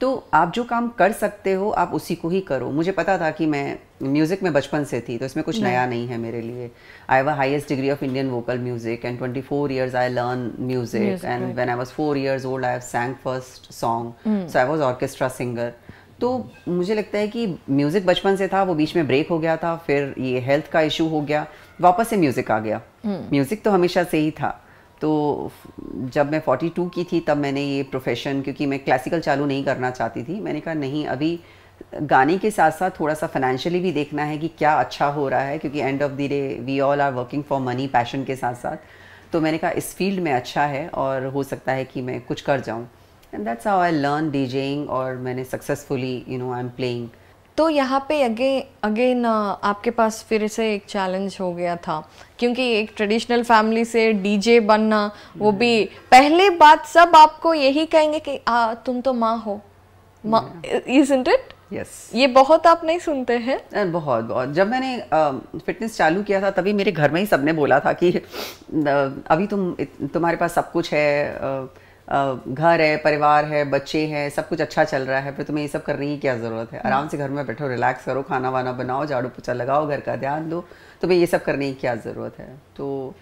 तो आप जो काम कर सकते हो आप उसी को ही करो मुझे पता था कि मैं म्यूज़िक में बचपन से थी तो इसमें कुछ नया नहीं है मेरे लिए I have a degree of Indian vocal music and twenty four years I learn music and when I was four years old I have sang first song so I was orchestra singer तो मुझे लगता है कि म्यूज़िक बचपन से था वो बीच में ब्रेक हो गया था फिर ये हेल्थ का इशू हो गया वापस से म्यूज़िक आ गया म्यूज़िक hmm. तो हमेशा से ही था तो जब मैं 42 की थी तब मैंने ये प्रोफेशन क्योंकि मैं क्लासिकल चालू नहीं करना चाहती थी मैंने कहा नहीं अभी गाने के साथ साथ थोड़ा सा फाइनेंशियली भी देखना है कि क्या अच्छा हो रहा है क्योंकि end of the day we all are working for money passion के साथ साथ तो मैंने कहा इस फील्ड में अच्छा है और हो सकता है कि मैं कुछ कर जाऊँ and that's how I learn DJing और मैंने successfully you know I am playing तो यहाँ पे अगे अगेन uh, आपके पास फिर से एक चैलेंज हो गया था क्योंकि एक ट्रेडिशनल फैमिली से डीजे बनना वो भी hmm. पहले बात सब आपको यही कहेंगे कि आ, तुम तो माँ हो इज इंट इट यस ये बहुत आप नहीं सुनते हैं बहुत बहुत जब मैंने फिटनेस चालू किया था तभी मेरे घर में ही सबने बोला था कि अभी तुम तुम्हारे पास सब कुछ है घर है परिवार है बच्चे हैं सब कुछ अच्छा चल रहा है फिर तुम्हें ये सब करने की क्या ज़रूरत है आराम से घर में बैठो रिलैक्स करो खाना वाना बनाओ झाड़ू पोछा लगाओ घर का ध्यान दो तुम्हें ये सब करने की क्या ज़रूरत है तो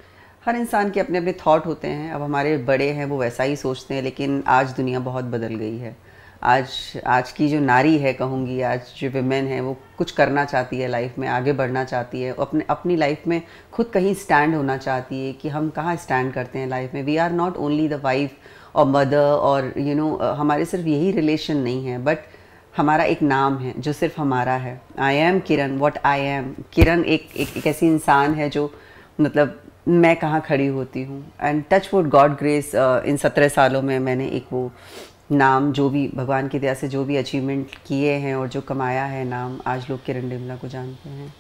हर इंसान के अपने अपने थॉट होते हैं अब हमारे बड़े हैं वो वैसा ही सोचते हैं लेकिन आज दुनिया बहुत बदल गई है आज आज की जो नारी है कहूँगी आज जो विमेन है वो कुछ करना चाहती है लाइफ में आगे बढ़ना चाहती है अपने अपनी लाइफ में खुद कहीं स्टैंड होना चाहती है कि हम कहाँ स्टैंड करते हैं लाइफ में we are not only the wife और मदर और यू नो हमारे सिर्फ यही रिलेशन नहीं है बट हमारा एक नाम है जो सिर्फ हमारा है I am Kiran what I am Kiran एक एक, एक ऐसी इंसान है जो मतलब मैं कहाँ खड़ी होती हूँ and touch wood God grace इन सत्रह सालों में मैंने एक वो नाम जो भी भगवान की दया से जो भी अचीवमेंट किए हैं और जो कमाया है नाम आज लोग किरण डिमला को जानते हैं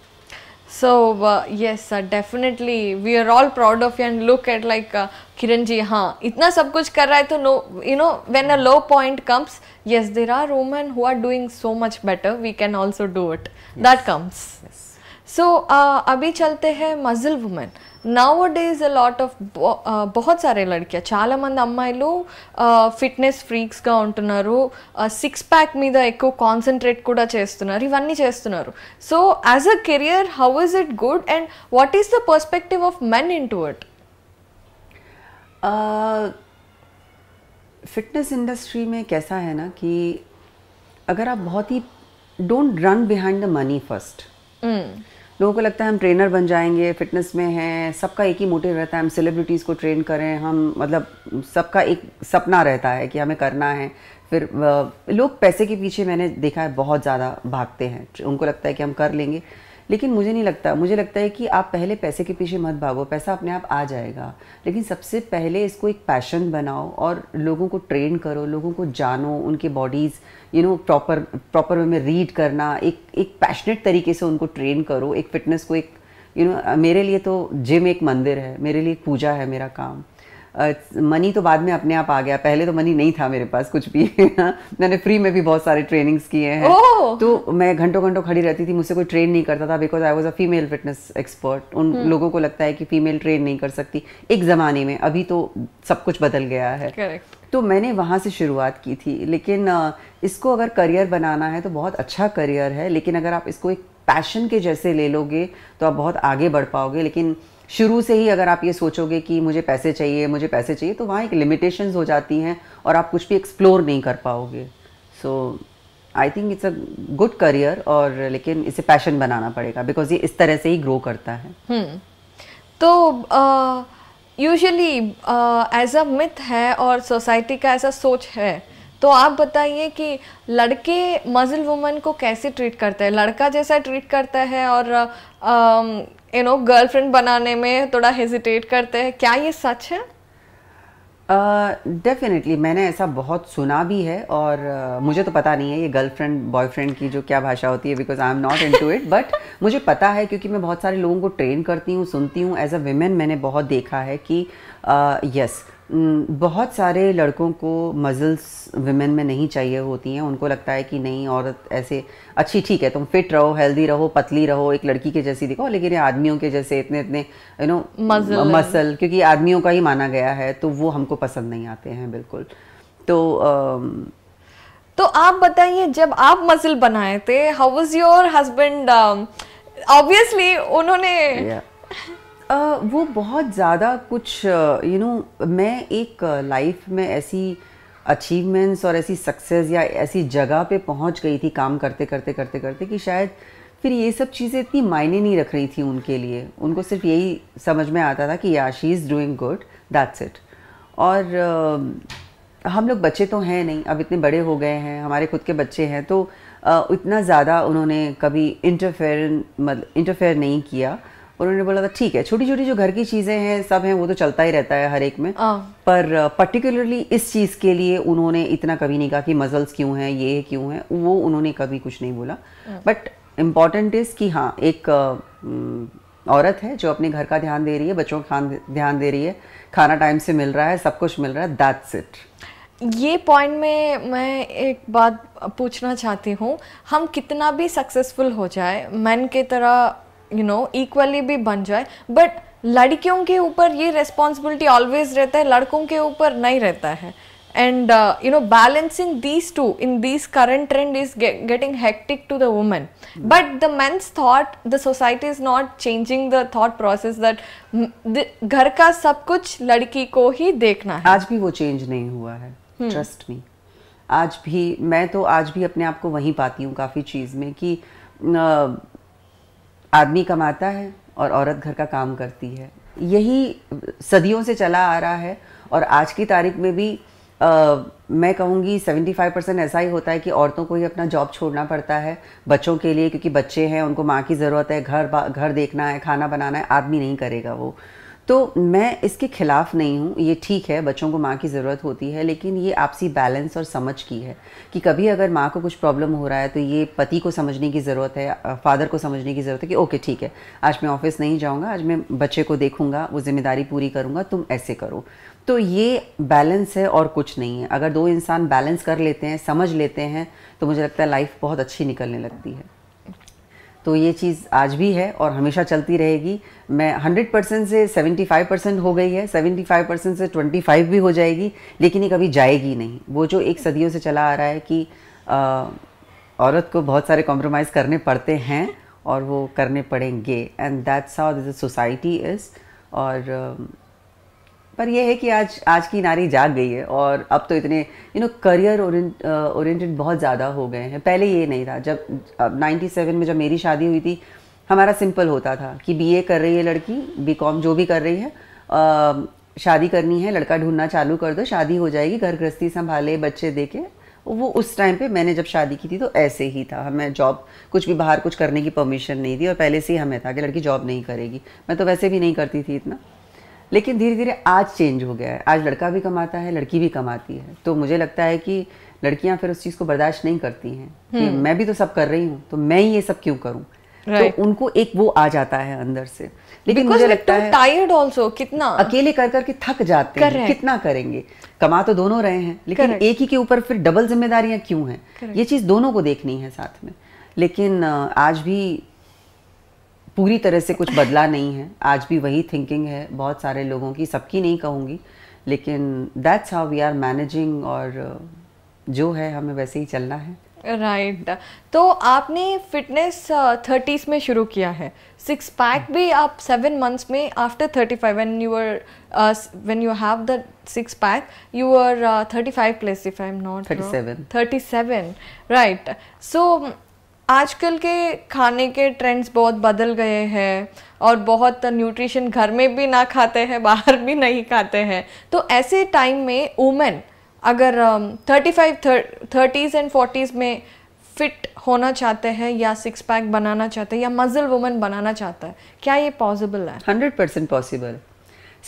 So uh, yes, uh, definitely we are all proud of you and look at like uh, Kiran ji, हाँ इतना सब कुछ कर रहा है तो no, you know when a low point comes, yes there are women who are doing so much better. We can also do it. Yes. That comes. Yes. So uh, अभी चलते हैं muscle women nowadays a lot of బహుత్ సారే లడ్కియా చాలామంది అమ్మాయిలు ఫిట్నెస్ ఫ్రీక్స్గా ఉంటున్నారు సిక్స్ ప్యాక్ మీద ఎక్కువ కాన్సన్ట్రేట్ కూడా చేస్తున్నారు ఇవన్నీ చేస్తున్నారు so as a career how is it good and what is the perspective of men into it fitness industry में कैसा है ना कि अगर आप बहुत ही don't run behind the money first लोगों को लगता है हम ट्रेनर बन जाएंगे फिटनेस में हैं सबका एक ही मोटिव रहता है हम सेलिब्रिटीज़ को ट्रेन करें हम मतलब सबका एक सपना रहता है कि हमें करना है फिर लोग पैसे के पीछे मैंने देखा है बहुत ज़्यादा भागते हैं उनको लगता है कि हम कर लेंगे लेकिन मुझे नहीं लगता मुझे लगता है कि आप पहले पैसे के पीछे मत भागो पैसा अपने आप आ जाएगा लेकिन सबसे पहले इसको एक पैशन बनाओ और लोगों को ट्रेन करो लोगों को जानो उनके bodies you know proper proper way में रीड करना एक एक पैशनेट तरीके से उनको ट्रेन करो एक फ़िटनेस को एक यू you नो know, मेरे लिए तो जिम एक मंदिर है मेरे लिए पूजा है मेरा काम मनी तो बाद में अपने आप आ गया पहले तो मनी नहीं था मेरे पास कुछ भी मैंने फ्री में भी बहुत सारे ट्रेनिंग्स किए हैं oh! तो मैं घंटों घंटों खड़ी रहती थी मुझसे कोई ट्रेन नहीं करता था because I was a female fitness expert उन hmm. लोगों को लगता है कि फीमेल ट्रेन नहीं कर सकती एक ज़माने में अभी तो सब कुछ बदल गया है Correct. तो मैंने वहाँ से शुरुआत की थी लेकिन इसको अगर करियर बनाना है तो बहुत अच्छा करियर है लेकिन अगर आप इसको एक पैशन के जैसे ले लोगे तो आप बहुत आगे बढ़ पाओगे लेकिन शुरू से ही अगर आप ये सोचोगे कि मुझे पैसे चाहिए मुझे पैसे चाहिए तो वहाँ एक लिमिटेशंस हो जाती हैं और आप कुछ भी एक्सप्लोर नहीं कर पाओगे so I think it's a good career और लेकिन इसे पैशन बनाना पड़ेगा बिकॉज ये इस तरह से ही ग्रो करता है hmm. तो यूजली एज अ मिथ है और सोसाइटी का ऐसा सोच है तो आप बताइए कि लड़के मजल वुमन को कैसे ट्रीट करते हैं लड़का जैसा ट्रीट करता है और यू नो गर्लफ्रेंड बनाने में थोड़ा हेजिटेट करते हैं क्या ये सच है डेफिनेटली uh, मैंने ऐसा बहुत सुना भी है और uh, मुझे तो पता नहीं है ये गर्लफ्रेंड बॉयफ्रेंड की जो क्या भाषा होती है because I am not into it but मुझे पता है क्योंकि मैं बहुत सारे लोगों को ट्रेन करती हूँ सुनती हूँ एज अ वेमेन मैंने बहुत देखा है कि यस uh, yes, बहुत सारे लड़कों को मजल्स वुमेन में नहीं चाहिए होती हैं उनको लगता है कि नहीं औरत ऐसे अच्छी ठीक है तुम फिट रहो हेल्दी रहो पतली रहो एक लड़की के जैसी दिखो लेकिन ये आदमियों के जैसे इतने इतने यू नो मसल क्योंकि आदमियों का ही माना गया है तो वो हमको पसंद नहीं आते हैं बिल्कुल तो तो आप बताइए जब आप मसल बनाए थे how was your husband obviously उन्होंने yeah. वो बहुत ज़्यादा कुछ यू नो मैं एक लाइफ में ऐसी अचीवमेंट्स और ऐसी सक्सेस या ऐसी जगह पे पहुंच गई थी काम करते करते करते करते कि शायद फिर ये सब चीज़ें इतनी मायने नहीं रख रही थी उनके लिए उनको सिर्फ यही समझ में आता था कि yeah she is doing good that's it और हम लोग बच्चे तो हैं नहीं अब इतने बड़े हो गए हैं हमारे खुद के बच्चे हैं तो इतना ज़्यादा उन्होंने कभी इंटरफेयर मतलब इंटरफेयर नहीं किया उन्होंने बोला था ठीक है छोटी छोटी जो घर की चीज़ें हैं सब हैं वो तो चलता ही रहता है हर एक में आ. हाँ। पर पर्टिकुलरली इस चीज़ के लिए उन्होंने इतना कभी नहीं कहा कि मजल्स क्यों हैं ये क्यों है वो उन्होंने कभी कुछ नहीं बोला बट इम्पॉर्टेंट इज़ कि हाँ एक औरत है जो अपने घर का ध्यान दे रही है बच्चों का ध्यान दे रही है खाना टाइम से मिल रहा है सब कुछ मिल रहा है दैट्स इट ये पॉइंट में मैं एक बात पूछना चाहती हूँ हम कितना भी सक्सेसफुल हो जाए मैन के तरह यू नो इक्वली भी बन जाए बट लड़कियों के ऊपर ये रेस्पॉन्सिबिलिटी ऑलवेज रहता है लड़कों के ऊपर नहीं रहता है and you know balancing these two in these current trend is getting hectic to the women but the men's thought the society is not changing the thought process that घर का सब कुछ लड़की को ही देखना है आज भी वो चेंज नहीं हुआ है ट्रस्ट hmm. मी आज भी मैं तो आज भी अपने आप को वहीं पाती हूँ काफी चीज में कि आदमी कमाता है और औरत घर का काम करती है यही सदियों से चला आ रहा है और आज की तारीख में भी आ, मैं कहूँगी 75 परसेंट ऐसा ही होता है कि औरतों को ही अपना जॉब छोड़ना पड़ता है बच्चों के लिए क्योंकि बच्चे हैं उनको माँ की ज़रूरत है घर घर देखना है खाना बनाना है आदमी नहीं करेगा वो तो मैं इसके खिलाफ नहीं हूँ ये ठीक है बच्चों को माँ की ज़रूरत होती है लेकिन ये आपसी बैलेंस और समझ की है कि कभी अगर माँ को कुछ प्रॉब्लम हो रहा है तो ये पति को समझने की ज़रूरत है फादर को समझने की ज़रूरत है कि ओके ठीक है आज मैं ऑफिस नहीं जाऊँगा आज मैं बच्चे को देखूँगा वो जिम्मेदारी पूरी करूँगा तुम ऐसे करो तो ये बैलेंस है और कुछ नहीं है अगर दो इंसान बैलेंस कर लेते हैं समझ लेते हैं तो मुझे लगता है लाइफ बहुत अच्छी निकलने लगती है तो ये चीज़ आज भी है और हमेशा चलती रहेगी मैं 100 परसेंट से 75 परसेंट हो गई है 75 परसेंट से 25 भी हो जाएगी लेकिन ये कभी जाएगी नहीं वो जो एक सदियों से चला आ रहा है कि आ, औरत को बहुत सारे कॉम्प्रोमाइज़ करने पड़ते हैं और वो करने पड़ेंगे and that's how this society is और पर यह है कि आज आज की नारी जाग गई है और अब तो इतने यू नो करियर ओरिएंटेड बहुत ज़्यादा हो गए हैं पहले ये नहीं था जब नाइन्टी सेवन में जब मेरी शादी हुई थी हमारा सिंपल होता था कि बीए कर रही है लड़की बीकॉम जो भी कर रही है आ, uh, शादी करनी है लड़का ढूंढना चालू कर दो शादी हो जाएगी घर गृहस्थी संभाले बच्चे देखे वो उस टाइम पे मैंने जब शादी की थी तो ऐसे ही था हमें जॉब कुछ भी बाहर कुछ करने की परमिशन नहीं थी और पहले से ही हमें था कि लड़की जॉब नहीं करेगी मैं तो वैसे भी नहीं करती थी इतना लेकिन धीरे धीरे आज चेंज हो गया है आज लड़का भी कमाता है लड़की भी कमाती है तो मुझे लगता है कि लड़कियां फिर उस चीज़ को बर्दाश्त नहीं करती हैं कि हम्म। मैं भी तो सब कर रही हूँ तो मैं ही ये सब क्यों करूँ तो उनको एक वो आ जाता है अंदर से लेकिन मुझे लगता है टायर्ड आल्सो कितना अकेले कर करके थक जाते हैं कितना करेंगे कमा तो दोनों रहे हैं लेकिन एक ही के ऊपर फिर डबल जिम्मेदारियां क्यों हैं ये चीज दोनों को देखनी है साथ में लेकिन आज भी पूरी तरह से कुछ बदला नहीं है आज भी वही थिंकिंग है बहुत सारे लोगों की सबकी नहीं कहूँगी लेकिन that's how we are managing और uh, जो है हमें वैसे ही चलना है राइट right. तो आपने फिटनेस थर्टीज़ uh, में शुरू किया है सिक्स पैक भी आप सेवन मंथ्स में after thirty five when you are when you have the six pack you are thirty five plus if I am not thirty seven thirty seven right so आजकल के खाने के ट्रेंड्स बहुत बदल गए हैं और बहुत न्यूट्रिशन घर में भी ना खाते हैं बाहर भी नहीं खाते हैं तो ऐसे टाइम में वुमेन अगर thirty five thirties and forties में फिट होना चाहते हैं या सिक्स पैक बनाना चाहते हैं या मजल वुमन बनाना चाहता है क्या ये पॉसिबल है हंड्रेड परसेंट पॉसिबल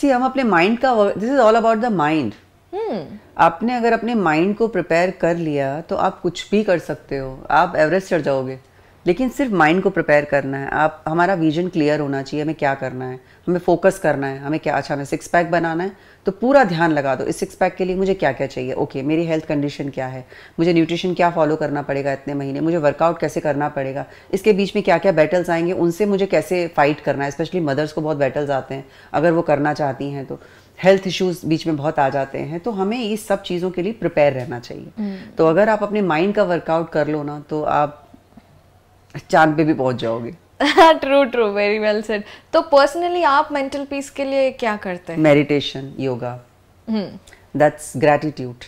सी हम अपने माइंड का this is all about the mind हम्म। आपने अगर अपने माइंड को प्रिपेयर कर लिया तो आप कुछ भी कर सकते हो आप एवरेस्ट चढ़ जाओगे लेकिन सिर्फ माइंड को प्रिपेयर करना है आप हमारा विजन क्लियर होना चाहिए हमें क्या करना है हमें फोकस करना है हमें क्या अच्छा हमें सिक्स पैक बनाना है तो पूरा ध्यान लगा दो इस सिक्स पैक के लिए मुझे क्या क्या चाहिए ओके मेरी हेल्थ कंडीशन क्या है मुझे न्यूट्रिशन क्या फॉलो करना पड़ेगा इतने महीने मुझे वर्कआउट कैसे करना पड़ेगा इसके बीच में क्या क्या बैटल्स आएंगे उनसे मुझे कैसे फाइट करना है स्पेशली मदर्स को बहुत बैटल्स आते हैं अगर वो करना चाहती हैं तो हेल्थ इश्यूज बीच में बहुत आ जाते हैं तो हमें इस सब चीज़ों के लिए प्रिपेयर रहना चाहिए हम्म। तो अगर आप अपने माइंड का वर्कआउट कर लो ना तो आप चांद पे भी पहुंच जाओगे true true very well said तो पर्सनली आप मेंटल पीस के लिए क्या करते हैं मेडिटेशन योगा दैट्स ग्रेटिट्यूड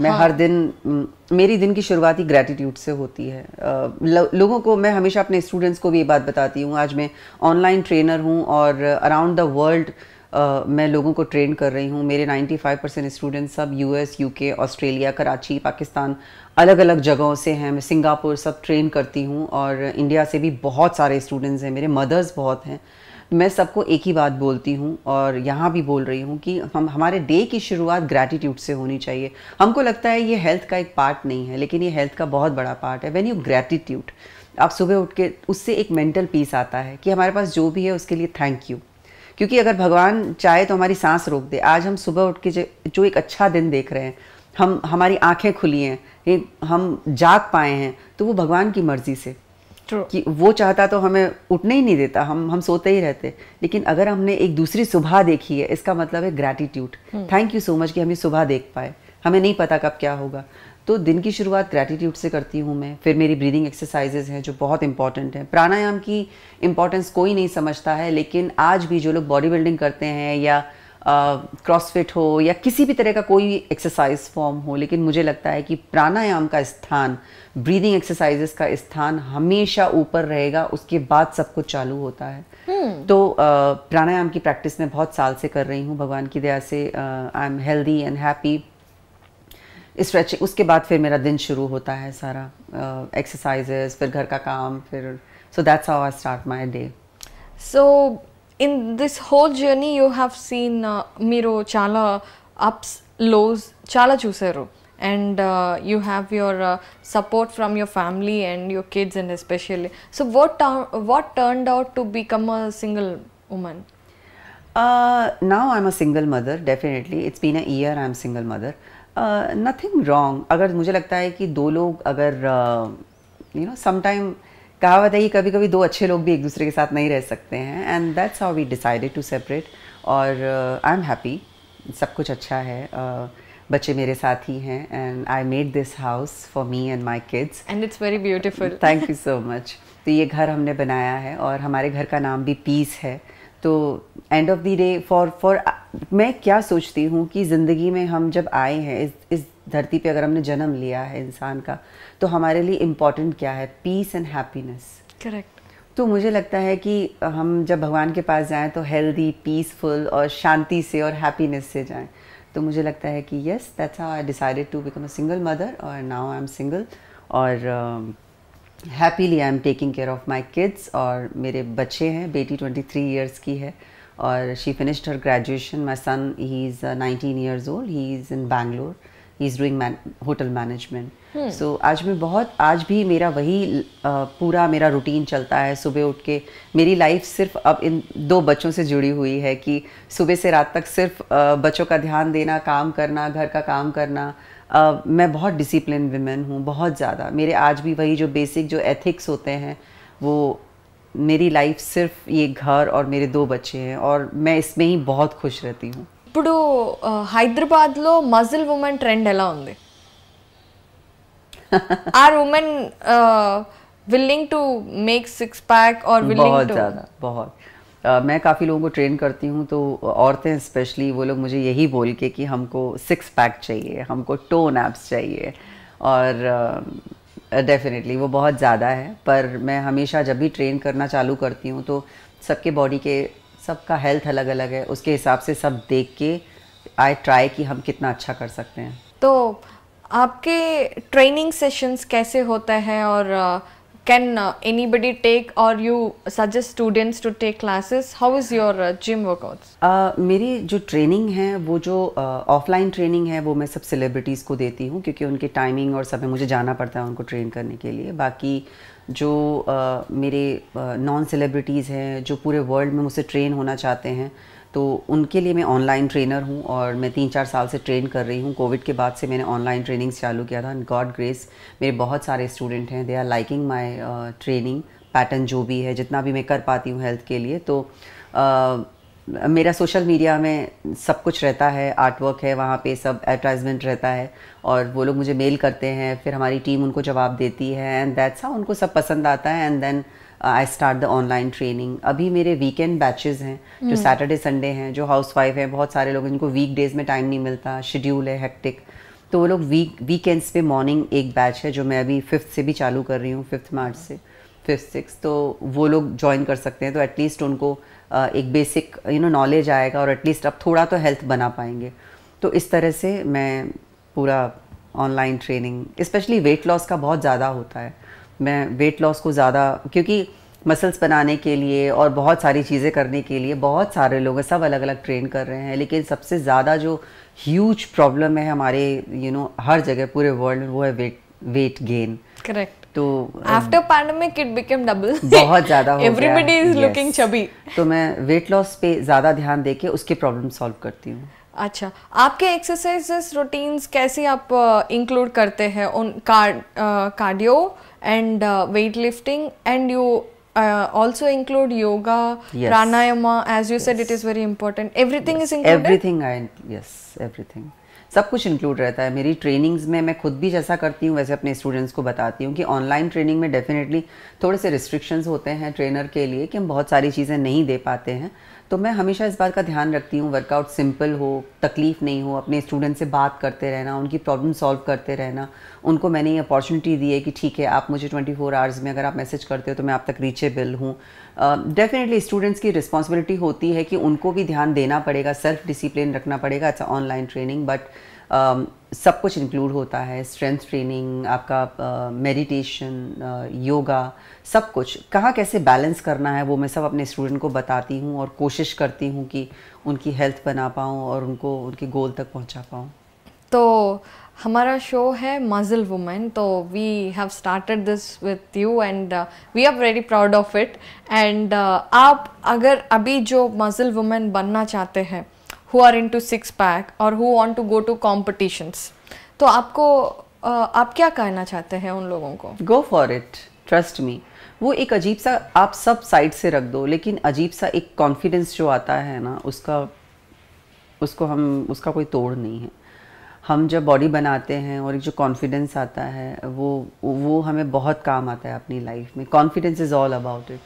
मैं हाँ. हर दिन मेरी दिन की शुरुआत ही ग्रेटिट्यूड से होती है लो, लोगों को मैं हमेशा अपने स्टूडेंट्स को भी ये बात बताती हूँ आज मैं ऑनलाइन ट्रेनर हूँ और अराउंड द वर्ल्ड मैं लोगों को ट्रेन कर रही हूँ मेरे 95 परसेंट स्टूडेंट्स सब US UK Australia Karachi Pakistan अलग अलग जगहों से हैं मैं सिंगापुर सब ट्रेन करती हूँ और इंडिया से भी बहुत सारे स्टूडेंट्स हैं मेरे मदर्स बहुत हैं मैं सबको एक ही बात बोलती हूँ और यहाँ भी बोल रही हूँ कि हम हमारे डे की शुरुआत ग्रैटिट्यूड से होनी चाहिए हमको लगता है ये हेल्थ का एक पार्ट नहीं है लेकिन ये हेल्थ का बहुत बड़ा पार्ट है वैन यू ग्रैटिट्यूड आप सुबह उठ के उससे एक मेंटल पीस आता है कि हमारे पास जो भी है उसके लिए थैंक यू क्योंकि अगर भगवान चाहे तो हमारी सांस रोक दे आज हम सुबह उठ के जो एक अच्छा दिन देख रहे हैं हम हमारी आंखें खुली हैं हम जाग पाए हैं तो वो भगवान की मर्ज़ी से True. कि वो चाहता तो हमें उठने ही नहीं देता हम हम सोते ही रहते लेकिन अगर हमने एक दूसरी सुबह देखी है इसका मतलब है gratitude thank you so much कि हम ये सुबह देख पाए हमें नहीं पता कब क्या होगा तो दिन की शुरुआत ग्रेटिट्यूड से करती हूँ मैं फिर मेरी ब्रीदिंग एक्सरसाइजेज हैं जो बहुत इंपॉर्टेंट हैं प्राणायाम की इंपॉर्टेंस कोई नहीं समझता है लेकिन आज भी जो लोग बॉडी बिल्डिंग करते हैं या क्रॉसफिट हो या किसी भी तरह का कोई एक्सरसाइज फॉर्म हो लेकिन मुझे लगता है कि प्राणायाम का स्थान ब्रीदिंग एक्सरसाइजेस का स्थान हमेशा ऊपर रहेगा उसके बाद सब कुछ चालू होता है hmm. तो प्राणायाम की प्रैक्टिस मैं बहुत साल से कर रही हूँ भगवान की दया से I am healthy and happy stretching उसके बाद फिर मेरा दिन शुरू होता है सारा एक्सरसाइजेस uh, फिर घर का काम फिर so that's how I start my day so in this whole journey you have seen मीरो चाला अप्स लोज चाला चूसर and you have your support from your family and your kids and specially so what what turned out to become a single woman now I am a single mother definitely it's been a year I am single mother nothing wrong अगर मुझे लगता है कि दो लोग अगर यू नो समाइम कहावत है कि कभी कभी दो अच्छे लोग भी एक दूसरे के साथ नहीं रह सकते हैं and that's how we decided to separate और आई एम हैप्पी सब कुछ अच्छा है uh, बच्चे मेरे साथ ही हैं and I made this house for me and my kids and it's very beautiful thank you so much तो ये घर हमने बनाया है और हमारे घर का नाम भी पीस है तो end of the day for for मैं क्या सोचती हूँ कि ज़िंदगी में हम जब आए हैं इस इस धरती पे अगर हमने जन्म लिया है इंसान का तो हमारे लिए इम्पॉर्टेंट क्या है पीस एंड हैप्पीनेस करेक्ट तो मुझे लगता है कि हम जब भगवान के पास जाएं तो हेल्दी पीसफुल और शांति से और हैप्पीनेस से जाएं तो मुझे लगता है कि yes that's how I decided to become a single mother और नाउ आई एम सिंगल और uh, happily I am taking care of my kids और मेरे बच्चे हैं बेटी 23 इयर्स की है और she finished her graduation my son he is nineteen years old he is in Bangalore he is doing hotel management so आज मैं बहुत आज भी मेरा वही आ, पूरा मेरा रूटीन चलता है सुबह उठ के मेरी लाइफ सिर्फ अब इन दो बच्चों से जुड़ी हुई है कि सुबह से रात तक सिर्फ आ, बच्चों का ध्यान देना काम करना घर का काम करना uh, मैं बहुत डिसिप्लिन वीमेन हूँ बहुत ज़्यादा मेरे आज भी वही जो बेसिक जो एथिक्स होते हैं वो मेरी लाइफ सिर्फ ये घर और मेरे दो बच्चे हैं और मैं इसमें ही बहुत खुश रहती हूँ ఇప్పుడు హైదరాబాద్లో మజిల్ ఉమెన్ ట్రెండ్ ఎలా ఉంది are women willing to make six pack are willing बहुत ज़्यादा बहुत मैं काफ़ी लोगों को ट्रेन करती हूँ तो औरतें स्पेशली वो लोग मुझे यही बोल के कि हमको सिक्स पैक चाहिए हमको टो नैप्स चाहिए और डेफिनेटली uh, वो बहुत ज़्यादा है पर मैं हमेशा जब भी ट्रेन करना चालू करती हूँ तो सबके बॉडी के सबका हेल्थ अलग अलग है उसके हिसाब से सब देख के आई ट्राई कि हम कितना अच्छा कर सकते हैं तो आपके ट्रेनिंग सेशंस कैसे होता है और uh, can uh, anybody take or you suggest students to take classes how is your uh, gym workouts uh, मेरी जो ट्रेनिंग है वो जो ऑफलाइन uh, ट्रेनिंग है वो मैं सब सेलिब्रिटीज़ को देती हूँ क्योंकि उनकी टाइमिंग और सब में मुझे जाना पड़ता है उनको ट्रेन करने के लिए बाकी जो uh, मेरे नॉन uh, सेलिब्रिटीज़ हैं जो पूरे वर्ल्ड में मुझसे ट्रेन होना चाहते हैं uh, तो उनके लिए मैं ऑनलाइन ट्रेनर हूँ और मैं तीन चार साल से ट्रेन कर रही हूँ कोविड के बाद से मैंने ऑनलाइन ट्रेनिंग्स चालू किया था एंड गॉड ग्रेस मेरे बहुत सारे स्टूडेंट हैं they are liking my training pattern जो भी है जितना भी मैं कर पाती हूँ हेल्थ के लिए तो आ, uh, मेरा सोशल मीडिया में सब कुछ रहता है आर्टवर्क है वहाँ पे सब एडवर्टाइजमेंट रहता है और वो लोग मुझे मेल करते हैं फिर हमारी टीम उनको जवाब देती है एंड दैट्स हाउ उनको सब पसंद आता है and then I start the online training अभी मेरे वीकेंड बैचेज हैं जो सैटरडे hmm. संडे हैं जो हाउस वाइफ हैं बहुत सारे लोग इनको वीक डेज में टाइम नहीं मिलता शेड्यूल है हेक्टिक तो वो लोग वीक वीकेंड्स पे मॉर्निंग एक बैच है जो मैं अभी फिफ्थ से भी चालू कर रही हूँ फिफ्थ मार्च से फिफ्थ सिक्स तो वो लोग ज्वाइन कर सकते हैं तो एटलीस्ट उनको एक बेसिक यू नो नॉलेज आएगा और एटलीस्ट आप थोड़ा तो हेल्थ बना पाएंगे तो इस तरह से मैं पूरा online training specially weight loss का बहुत ज़्यादा होता है मैं वेट लॉस को ज़्यादा क्योंकि मसल्स बनाने के लिए और बहुत सारी चीज़ें करने के लिए बहुत सारे लोग सब अलग अलग ट्रेन कर रहे हैं लेकिन सबसे ज़्यादा जो ह्यूज प्रॉब्लम है हमारे यू you नो know, हर जगह पूरे वर्ल्ड में वो है वेट वेट गेन करेक्ट तो after pandemic it become double बहुत ज्यादा हो एवरीबॉडी इज लुकिंग चबी तो मैं वेट लॉस पे ज्यादा ध्यान देके उसके प्रॉब्लम सॉल्व करती हूँ अच्छा आपके एक्सरसाइजेस रूटीन्स कैसे आप इंक्लूड करते हैं on cardio and weight lifting and you also include yoga yes. pranayama as you yes. said it is very important everything yes. is included everything i yes everything सब कुछ इंक्लूड रहता है मेरी ट्रेनिंग्स में मैं खुद भी जैसा करती हूँ वैसे अपने स्टूडेंट्स को बताती हूँ कि ऑनलाइन ट्रेनिंग में डेफिनेटली थोड़े से रिस्ट्रिक्शंस होते हैं ट्रेनर के लिए कि हम बहुत सारी चीज़ें नहीं दे पाते हैं तो मैं हमेशा इस बात का ध्यान रखती हूँ वर्कआउट सिंपल हो तकलीफ़ नहीं हो अपने स्टूडेंट से बात करते रहना उनकी प्रॉब्लम सॉल्व करते रहना उनको मैंने ये अपॉर्चुनिटी दी है कि ठीक है आप मुझे 24 फोर आवर्स में अगर आप मैसेज करते हो तो मैं आप तक रीचेबल हूँ डेफिनेटली स्टूडेंट्स की रिस्पॉन्सिबिलिटी होती है कि उनको भी ध्यान देना पड़ेगा सेल्फ डिसिप्लिन रखना पड़ेगा अच्छा ऑनलाइन ट्रेनिंग बट Um, सब कुछ इंक्लूड होता है स्ट्रेंथ ट्रेनिंग आपका मेडिटेशन uh, योगा uh, सब कुछ कहाँ कैसे बैलेंस करना है वो मैं सब अपने स्टूडेंट को बताती हूँ और कोशिश करती हूँ कि उनकी हेल्थ बना पाऊँ और उनको उनके गोल तक पहुँचा पाऊँ तो हमारा शो है मजल वुमेन तो we have started this with you and we are very proud of it and आप अगर अभी जो मजल वुमेन बनना चाहते हैं are into six pack और who want to go to competitions तो आपको आप क्या कहना चाहते हैं उन लोगों को go for it trust me वो एक अजीब सा आप सब साइड से रख दो लेकिन अजीब सा एक कॉन्फिडेंस जो आता है ना उसका उसको हम उसका कोई तोड़ नहीं है हम जब बॉडी बनाते हैं और एक जो कॉन्फिडेंस आता है वो वो हमें बहुत काम आता है अपनी लाइफ में confidence is all about it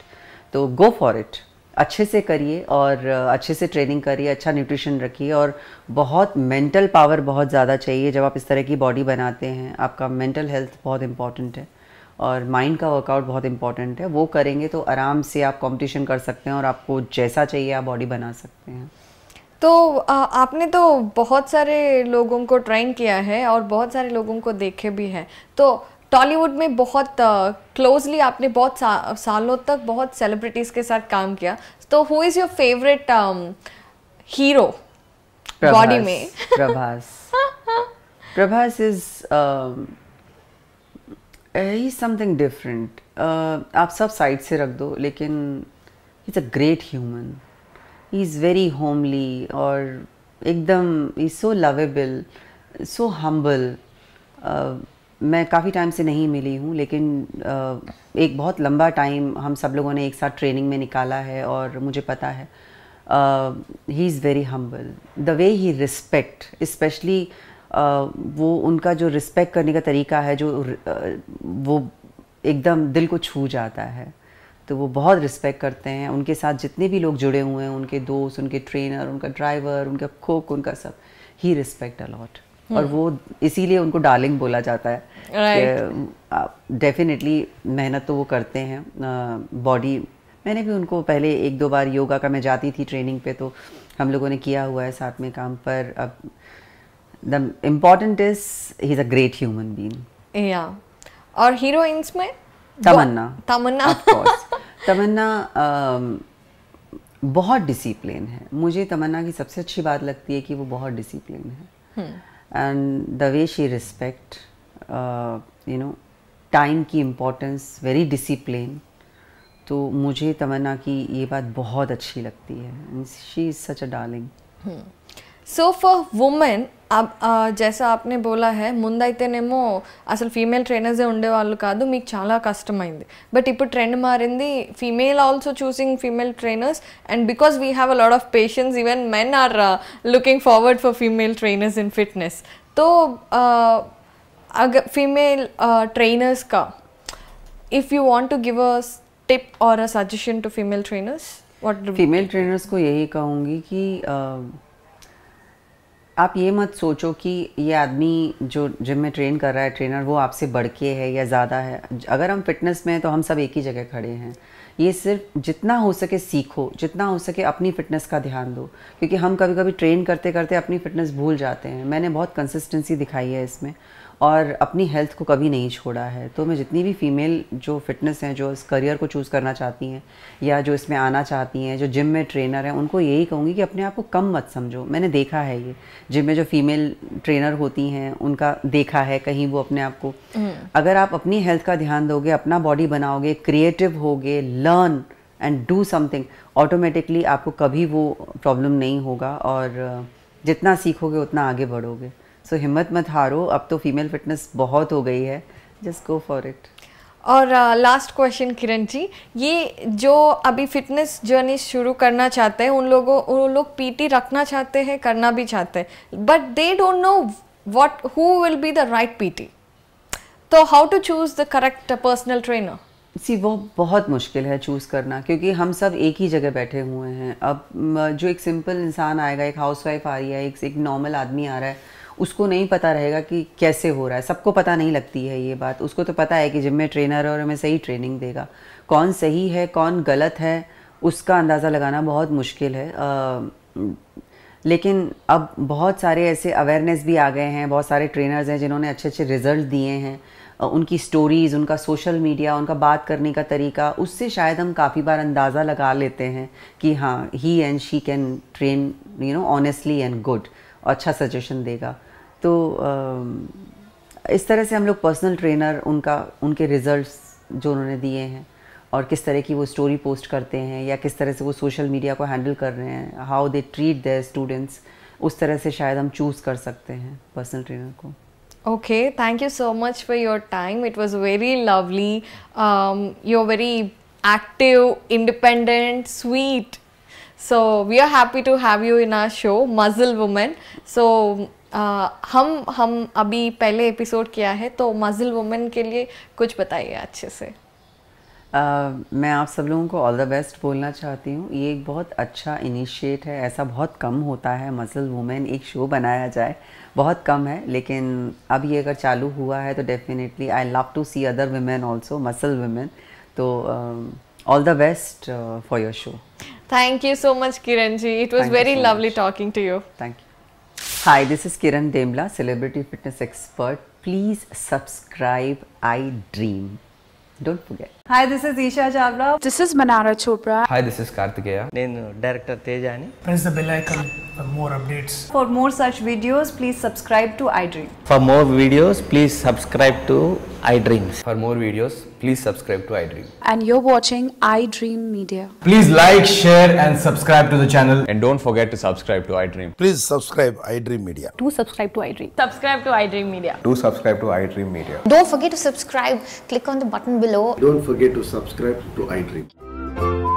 तो गो फॉर इट अच्छे से करिए और अच्छे से ट्रेनिंग करिए अच्छा न्यूट्रिशन रखिए और बहुत मेंटल पावर बहुत ज़्यादा चाहिए जब आप इस तरह की बॉडी बनाते हैं आपका मेंटल हेल्थ बहुत इंपॉर्टेंट है और माइंड का वर्कआउट बहुत इंपॉर्टेंट है वो करेंगे तो आराम से आप कंपटीशन कर सकते हैं और आपको जैसा चाहिए आप बॉडी बना सकते हैं तो आ, आपने तो बहुत सारे लोगों को ट्रेन किया है और बहुत सारे लोगों को देखे भी हैं तो टॉलीवुड में बहुत क्लोजली uh, आपने बहुत सा, सालों तक बहुत सेलिब्रिटीज़ के साथ काम किया तो who is your favourite hero body में Prabhas Prabhas is he something different आप सब साइड से रख दो लेकिन is a great human he is very homely और एकदम is so lovable so humble मैं काफ़ी टाइम से नहीं मिली हूँ लेकिन एक बहुत लंबा टाइम हम सब लोगों ने एक साथ ट्रेनिंग में निकाला है और मुझे पता है he is very humble the way he respect especially वो उनका जो रिस्पेक्ट करने का तरीका है जो uh, वो एकदम दिल को छू जाता है तो वो बहुत रिस्पेक्ट करते हैं उनके साथ जितने भी लोग जुड़े हुए हैं उनके दोस्त उनके ट्रेनर उनका ड्राइवर उनका कोक उनका सब ही रिस्पेक्ट अलॉट और हाँ। वो इसीलिए उनको डार्लिंग बोला जाता है डेफिनेटली right. मेहनत तो वो करते हैं बॉडी मैंने भी उनको पहले एक दो बार योगा का मैं जाती थी ट्रेनिंग पे तो हम लोगों ने किया हुआ है साथ में काम पर अब the important is he is a great human been या और हीरोइंस में तमन्ना तमन्ना तमन्ना बहुत डिसिप्लिन है मुझे तमन्ना की सबसे अच्छी बात लगती है कि वो बहुत डिसिप्लिन है hmm. And the way she respect you know time की इम्पोर्टेंस वेरी डिसिप्लिन तो मुझे तमन्ना की ये बात बहुत अच्छी लगती है she is such a darling so for women अब जैसा आपने बोला है मुंदेमो असल फीमेल ट्रैनर्स उड़ेवा चला कष्टई बट इप ट्रेंड मारी फीमेल आलो choosing female trainers and because we have a lot of patience even men are looking forward for female trainers in fitness तो, uh, तो uh, अगर फीमेल ट्रैनर्स uh, का if you want to give a tip और a suggestion to female trainers what female trainers को यही कहूँगी कि आप ये मत सोचो कि ये आदमी जो जिम में ट्रेन कर रहा है ट्रेनर वो आपसे बढ़ के है या ज़्यादा है अगर हम फिटनेस में हैं तो हम सब एक ही जगह खड़े हैं ये सिर्फ जितना हो सके सीखो जितना हो सके अपनी फ़िटनेस का ध्यान दो क्योंकि हम कभी कभी ट्रेन करते करते अपनी फ़िटनेस भूल जाते हैं मैंने बहुत कंसिस्टेंसी दिखाई है इसमें और अपनी हेल्थ को कभी नहीं छोड़ा है तो मैं जितनी भी फीमेल जो फिटनेस हैं जो इस करियर को चूज़ करना चाहती हैं या जो इसमें आना चाहती हैं जो जिम में ट्रेनर हैं उनको यही कहूँगी कि अपने आप को कम मत समझो मैंने देखा है ये जिम में जो फीमेल ट्रेनर होती हैं उनका देखा है कहीं वो अपने आप को हम्म। अगर आप अपनी हेल्थ का ध्यान दोगे अपना बॉडी बनाओगे क्रिएटिव होगे learn and do something automatically आपको कभी वो प्रॉब्लम नहीं होगा और जितना सीखोगे उतना आगे बढ़ोगे सो हिम्मत मत हारो अब तो फीमेल फिटनेस बहुत हो गई है जस्ट गो फॉर इट और लास्ट क्वेश्चन किरण जी ये जो अभी फिटनेस जर्नी शुरू करना चाहते हैं उन लोगों उन लोग पीटी रखना चाहते हैं करना भी चाहते हैं but they don't know what who will be the right PT तो how to choose the correct personal trainer see वो बहुत मुश्किल है चूज़ करना क्योंकि हम सब एक ही जगह बैठे हुए हैं अब जो एक सिंपल इंसान आएगा एक हाउसवाइफ आ रही है एक एक नॉर्मल आदमी आ रहा है उसको नहीं पता रहेगा कि कैसे हो रहा है सबको पता नहीं लगती है ये बात उसको तो पता है कि जिम में ट्रेनर है और हमें सही ट्रेनिंग देगा कौन सही है कौन गलत है उसका अंदाज़ा लगाना बहुत मुश्किल है आ, लेकिन अब बहुत सारे ऐसे अवेयरनेस भी आ गए हैं बहुत सारे ट्रेनर्स हैं जिन्होंने अच्छे अच्छे रिजल्ट दिए हैं उनकी स्टोरीज़ उनका सोशल मीडिया उनका बात करने का तरीका उससे शायद हम काफ़ी बार अंदाज़ा लगा लेते हैं कि हाँ he and she can train you know honestly and good अच्छा सजेशन देगा तो इस तरह से हम लोग पर्सनल ट्रेनर उनका उनके रिज़ल्ट्स जो उन्होंने दिए हैं और किस तरह की वो स्टोरी पोस्ट करते हैं या किस तरह से वो सोशल मीडिया को हैंडल कर रहे हैं how they treat their students उस तरह से शायद हम चूज़ कर सकते हैं पर्सनल ट्रेनर को okay thank you so much for your time it was very lovely Um, very active independent sweet so we are happy to have you in our show muscle women so हम हम अभी पहले एपिसोड किया है तो मज़ल वुमेन के लिए कुछ बताइए अच्छे से Uh, मैं आप सब लोगों को ऑल द बेस्ट बोलना चाहती हूँ ये एक बहुत अच्छा इनिशिएट है ऐसा बहुत कम होता है मसल वुमेन एक शो बनाया जाए बहुत कम है लेकिन अब ये अगर चालू हुआ है तो definitely I love to see other women also muscle women तो all the best for your show Thank you so much, Kiranji. It was Thank very so lovely much. talking to you. Thank you. Hi, this is Kiran Demla, celebrity fitness expert. Please subscribe I Dream. Don't forget. Hi, this is Isha Chavla. This is Manara Chopra. Hi, this is Kartikeya. Nenu director Tejani. Press the bell icon for more updates. For more such videos, please subscribe to iDream. For more videos, please subscribe to iDreams. For more videos, please subscribe to iDream. And you're watching iDream Media. Please like, share and subscribe to the channel. And don't forget to subscribe to iDream. Please subscribe iDream Media. Do subscribe to iDream. Subscribe to iDream Media. Do subscribe to iDream Media. Don't forget to subscribe. Click on the button below forget to subscribe to iDream.